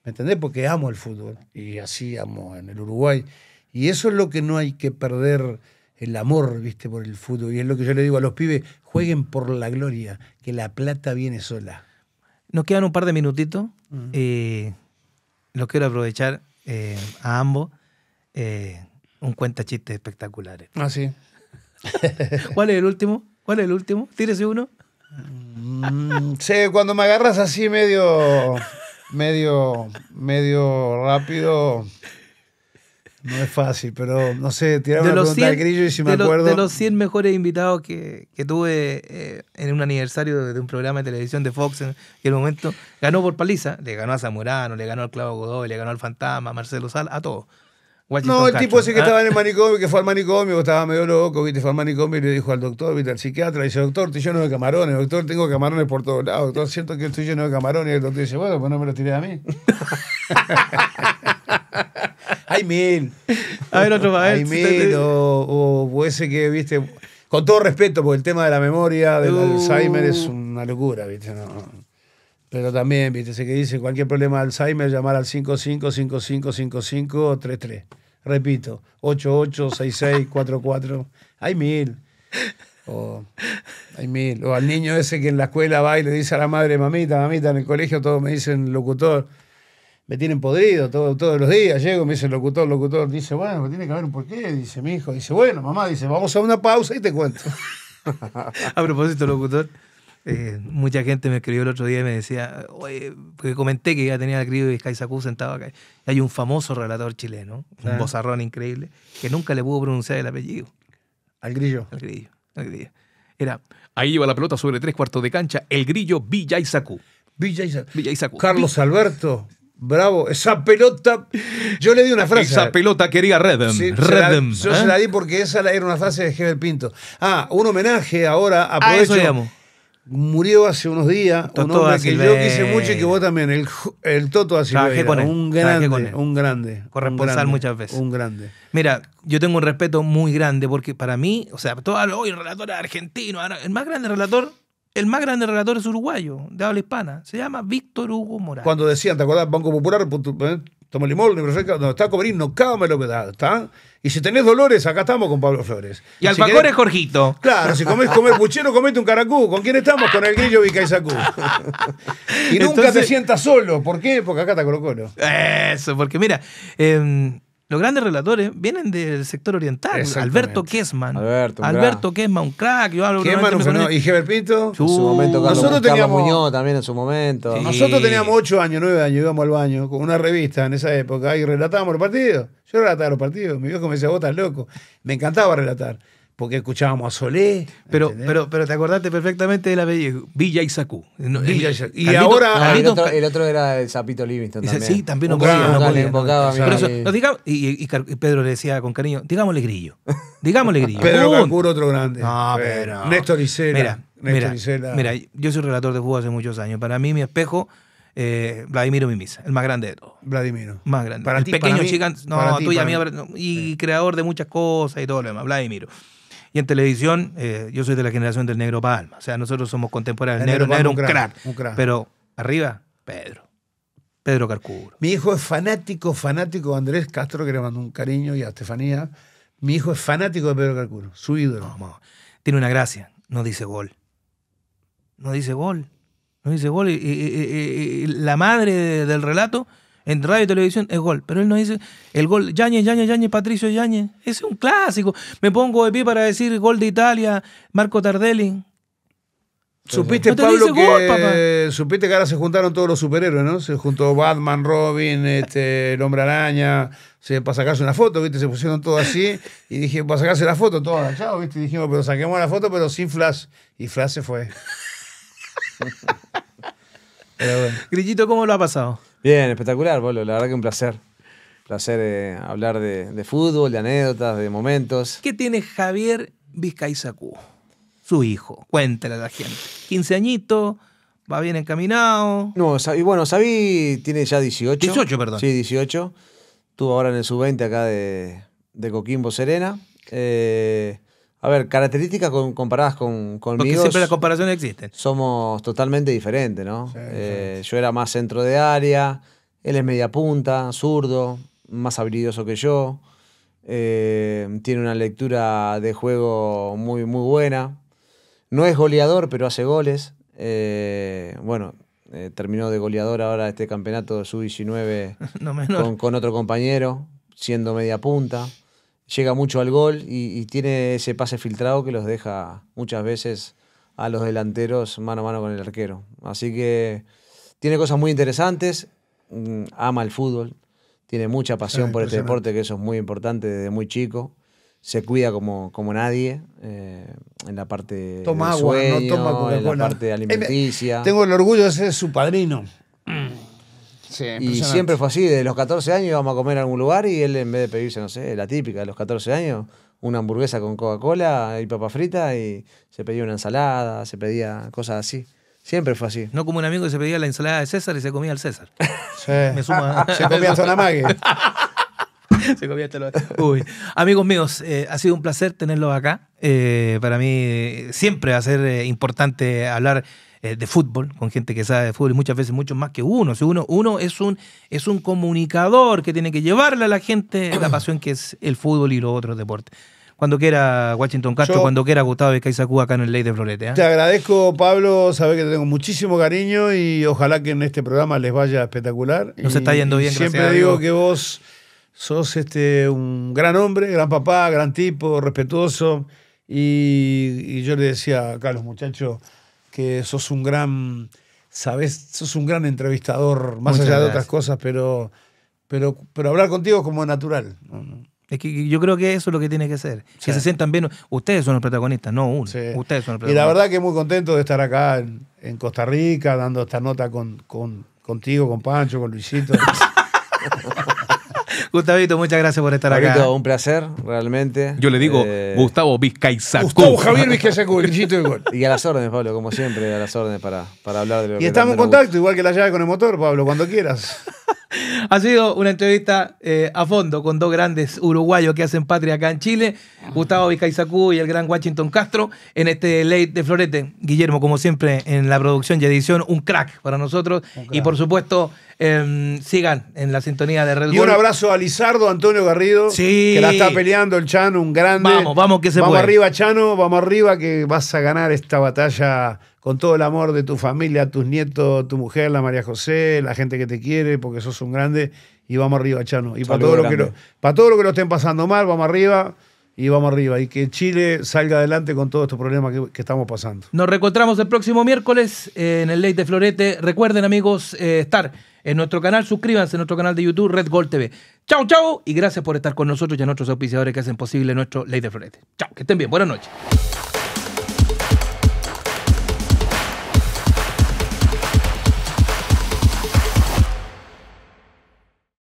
¿Me entendés? Porque amo el fútbol. Y así amo en el Uruguay. Y eso es lo que no hay que perder el amor, viste, por el fútbol. Y es lo que yo le digo a los pibes, jueguen por la gloria, que la plata viene sola. Nos quedan un par de minutitos. y eh, los quiero aprovechar eh, a ambos. Eh, un cuenta chistes espectaculares. Ah, sí. (laughs) ¿Cuál es el último? ¿Cuál es el último? Tírese uno. Mm, sí, cuando me agarras así medio, medio, medio rápido, no es fácil, pero no sé, tirar un pregunta y si me acuerdo. de los 100 mejores invitados que, tuve eh, en un aniversario de, un programa de televisión de Fox, en, el momento ganó por paliza, le ganó a Zamorano, le ganó al Clavo Godoy, le ganó al Fantasma, a Marcelo Sal, a todos no, el tipo ese que ah. estaba en el manicomio, que fue al manicomio, estaba medio loco, viste, fue al manicomio y le dijo al doctor, viste, al psiquiatra, dice, doctor, estoy lleno de camarones, doctor, tengo camarones por todos lados, doctor, siento que estoy lleno de camarones, y el doctor dice, bueno, pues no me lo tiré a mí. (laughs) Hay mil. A ver, otro, a Hay mil, o, ese que, viste, con todo respeto, porque el tema de la memoria, del uh. Alzheimer es una locura, viste, no. Pero también, viste, se que dice cualquier problema de Alzheimer, llamar al 55555533. Repito, 886644. Hay mil. O, hay mil. O al niño ese que en la escuela va y le dice a la madre, mamita, mamita, en el colegio todos me dicen locutor. Me tienen podrido todos los días. Llego, me dicen locutor, locutor. Dice, bueno, tiene que haber un porqué. Dice mi hijo. Dice, bueno, mamá, dice, vamos a una pausa y te cuento. (laughs) a propósito, locutor. Eh, mucha gente me escribió el otro día y me decía, oye, porque comenté que ya tenía al grillo Vizcay Sacú sentado acá. hay un famoso relator chileno, un bozarrón increíble, que nunca le pudo pronunciar el apellido. Al grillo. Al grillo, Era, ahí iba la pelota sobre tres cuartos de cancha, el grillo Villa Isacú. Villa Carlos Alberto. Bravo, esa pelota. Yo le di una frase. Esa pelota quería Redem. yo se la ¿eh? di porque esa era una frase de Javier Pinto. Ah, un homenaje ahora. Aprovecho, a eso murió hace unos días un hombre que yo quise mucho y que vos también, el, el Toto Asilveira. Con un grande, Corresponsal muchas veces. Un grande. Mira, yo tengo un respeto muy grande porque para mí, o sea, todo hoy oh, relator argentino, ah, el más grande relator el más grande relator es uruguayo, de habla hispana. Se llama Víctor Hugo Morales. Cuando decían, ¿te acuerdas? Banco Popular, eh, Tomalimol, limón no está cubriendo no me lo que da, ¿está? Y si tenés dolores, acá estamos con Pablo Flores. Y al pacor es Jorgito. Claro, si comés, cuchero, puchero, comete un caracú. ¿Con quién estamos? Con el grillo Vicaizacú. y nunca te sientas solo. ¿Por qué? Porque acá está Colo Eso, porque mira, em, los grandes relatores vienen del sector oriental. Alberto Kessman. Alberto, Alberto Kessman, un crack. Yo hablo Kessman, un fenómeno. ¿Y Heber Pinto? En su momento, Carlos, Nosotros teníamos, Muñoz también en su momento. Nosotros teníamos 8 años, 9 años, íbamos al baño con una revista en esa época y relatábamos los partidos. Yo relataba los partidos. Mi viejo me decía, vos estás loco. Me encantaba relatar porque escuchábamos a Solé. Pero, pero, pero te acordaste perfectamente de la Villa Isacú. Villa Y ahora. el, otro, era el Zapito Livingston. También. Sí, también un y, Pedro le decía con cariño: digámosle grillo. Digámosle grillo. Pedro puro otro grande. Eh, pero. Néstor Isela. Mira, mira, mira, yo soy relator de fútbol hace muchos años. Para mí, mi espejo. Eh, Vladimiro Mimisa, el más grande de todos. Vladimiro. Más grande. Para el ti, pequeño para mí, no, tú tuya, y creador de muchas cosas y todo lo demás. Vladimiro. Y en televisión, eh, yo soy de la generación del negro Palma. O sea, nosotros somos contemporáneos. del negro, palma, un, crack, Pero arriba, Pedro. Pedro Carcuro. Mi hijo es fanático, fanático de Andrés Castro, que le mando un cariño, y a Estefanía. Mi hijo es fanático de Pedro Carcuro, su ídolo. No, Tiene una gracia, no dice gol. No dice gol. No dice gol. y la madre del relato en radio y televisión es gol. Pero él no dice el gol, Yañez, Yañez, Yañez, Patricio Yañez. es un clásico. Me pongo de pie para decir gol de Italia, Marco Tardelli. Supiste, Pablo, que, supiste que ahora se juntaron todos los superhéroes, ¿no? Se juntó Batman, Robin, este, el Hombre Araña, se, para sacarse una foto, ¿viste? Se pusieron todos así y dije, para sacarse la foto, todos agachados, ¿viste? Y dijimos, pero saquemos la foto, pero sin Flash. Y Flash se fue. (laughs) Grillito, ¿cómo lo ha pasado? Bien, espectacular, Pablo. La verdad que un placer. Placer eh, hablar de, fútbol, de anécdotas, de momentos. ¿Qué tiene Javier Vizcaizacú? Su hijo. Cuéntale a la gente. 15 añitos, va bien encaminado. No, y bueno, Sabi tiene ya 18. 18, perdón. Sí, 18. Estuvo ahora en el sub-20 acá de, Coquimbo Serena. Eh, a ver, características comparadas con, conmigo. Porque siempre las comparaciones existen. Somos totalmente diferentes, ¿no? Eh, yo era más centro de área, él es media punta, zurdo, más habilidoso que yo. Eh, tiene una lectura de juego muy, muy buena. No es goleador, pero hace goles. Eh, bueno, terminó de goleador ahora este campeonato sub-19 (laughs) con, con, otro compañero, siendo media punta llega mucho al gol y, tiene ese pase filtrado que los deja muchas veces a los delanteros mano a mano con el arquero. Así que tiene cosas muy interesantes, mm, ama el fútbol, tiene mucha pasión ah, por este deporte, que eso es muy importante desde muy chico. Se cuida como, como nadie eh, en la parte toma sueño, en la parte eh, alimenticia. tengo el orgullo de ser su padrino. (clears throat) y siempre fue así, de los 14 años íbamos a comer a algún lugar y él en vez de pedirse, no sé, la típica de los 14 años, una hamburguesa con Coca-Cola y papa frita y se pedía una ensalada, se pedía cosas así. Siempre fue así. No como un amigo que se pedía la ensalada de César y se comía el César. (laughs) Sí. (laughs) (laughs) se comía hasta se comía hasta Uy. Amigos míos, eh, ha sido un placer tenerlos acá. Eh, para mí siempre va a ser eh, importante hablar eh, de fútbol, con gente que sabe de fútbol y muchas veces mucho más que uno. uno, uno es, un, es un comunicador que tiene que llevarle a la gente la (clears throat) pasión que es el fútbol y los otros deportes cuando quiera Washington Castro, cuando quiera Gustavo de Cuba acá en el Ley de Florete. ¿eh? Te agradezco, Pablo, sabes que te tengo muchísimo cariño y ojalá que en este programa les vaya espectacular. Nos está yendo bien, Siempre digo que vos sos este, un gran hombre, gran papá, gran tipo, respetuoso. Y, yo le decía acá a los muchachos, que sos un gran, sabes, sos un gran entrevistador, más allá de otras cosas, pero, pero, pero hablar contigo es como natural. Es que yo creo que eso es lo que tiene que ser. Que se sientan bien. Ustedes son los protagonistas, no uno. Ustedes son los protagonistas. Y la verdad que muy contento de estar acá en, Costa Rica, dando esta nota con, con, contigo, con Pancho, con Luisito. (laughs) Gustavito, muchas gracias por estar acá. un placer, realmente. Yo le digo eh, Gustavo Vizcaizacú. Gustavo Javier Vizcaizacú, Y a las órdenes, Pablo, como siempre, a las órdenes para, para hablar de lo y que Y estamos en contacto, igual que la llave con el motor, Pablo, cuando quieras. (laughs) (laughs) Ha sido una entrevista eh, a fondo con dos grandes uruguayos que hacen patria acá en Chile, Gustavo Vizcaizacú y el gran Washington Castro, en este Late de Florete. Guillermo, como siempre, en la producción y edición, un crack para nosotros. Y por supuesto, em, sigan en la sintonía de Red Y un abrazo a Lizardo, Antonio Garrido, que la está peleando el Chano, un grande. Vamos, vamos que se Vamos arriba, Chano, vamos arriba, que vas a ganar esta batalla con todo el amor de tu familia, tus nietos, tu mujer, la María José, la gente que te quiere, porque sos un grande. Y vamos arriba, Chano. Y para todo, lo que lo, para que lo estén pasando mal, vamos arriba y vamos arriba. Y que Chile salga adelante con todos estos problemas que, estamos pasando. Nos reencontramos el próximo miércoles eh, en el Ley de Florete. Recuerden, amigos, eh, estar en nuestro canal. Suscríbanse a nuestro canal de YouTube, Red Gold TV. Chau, chau. Y gracias por estar con nosotros y a nuestros auspiciadores que hacen posible nuestro Ley de Florete. Chau, que estén bien. Buenas noches.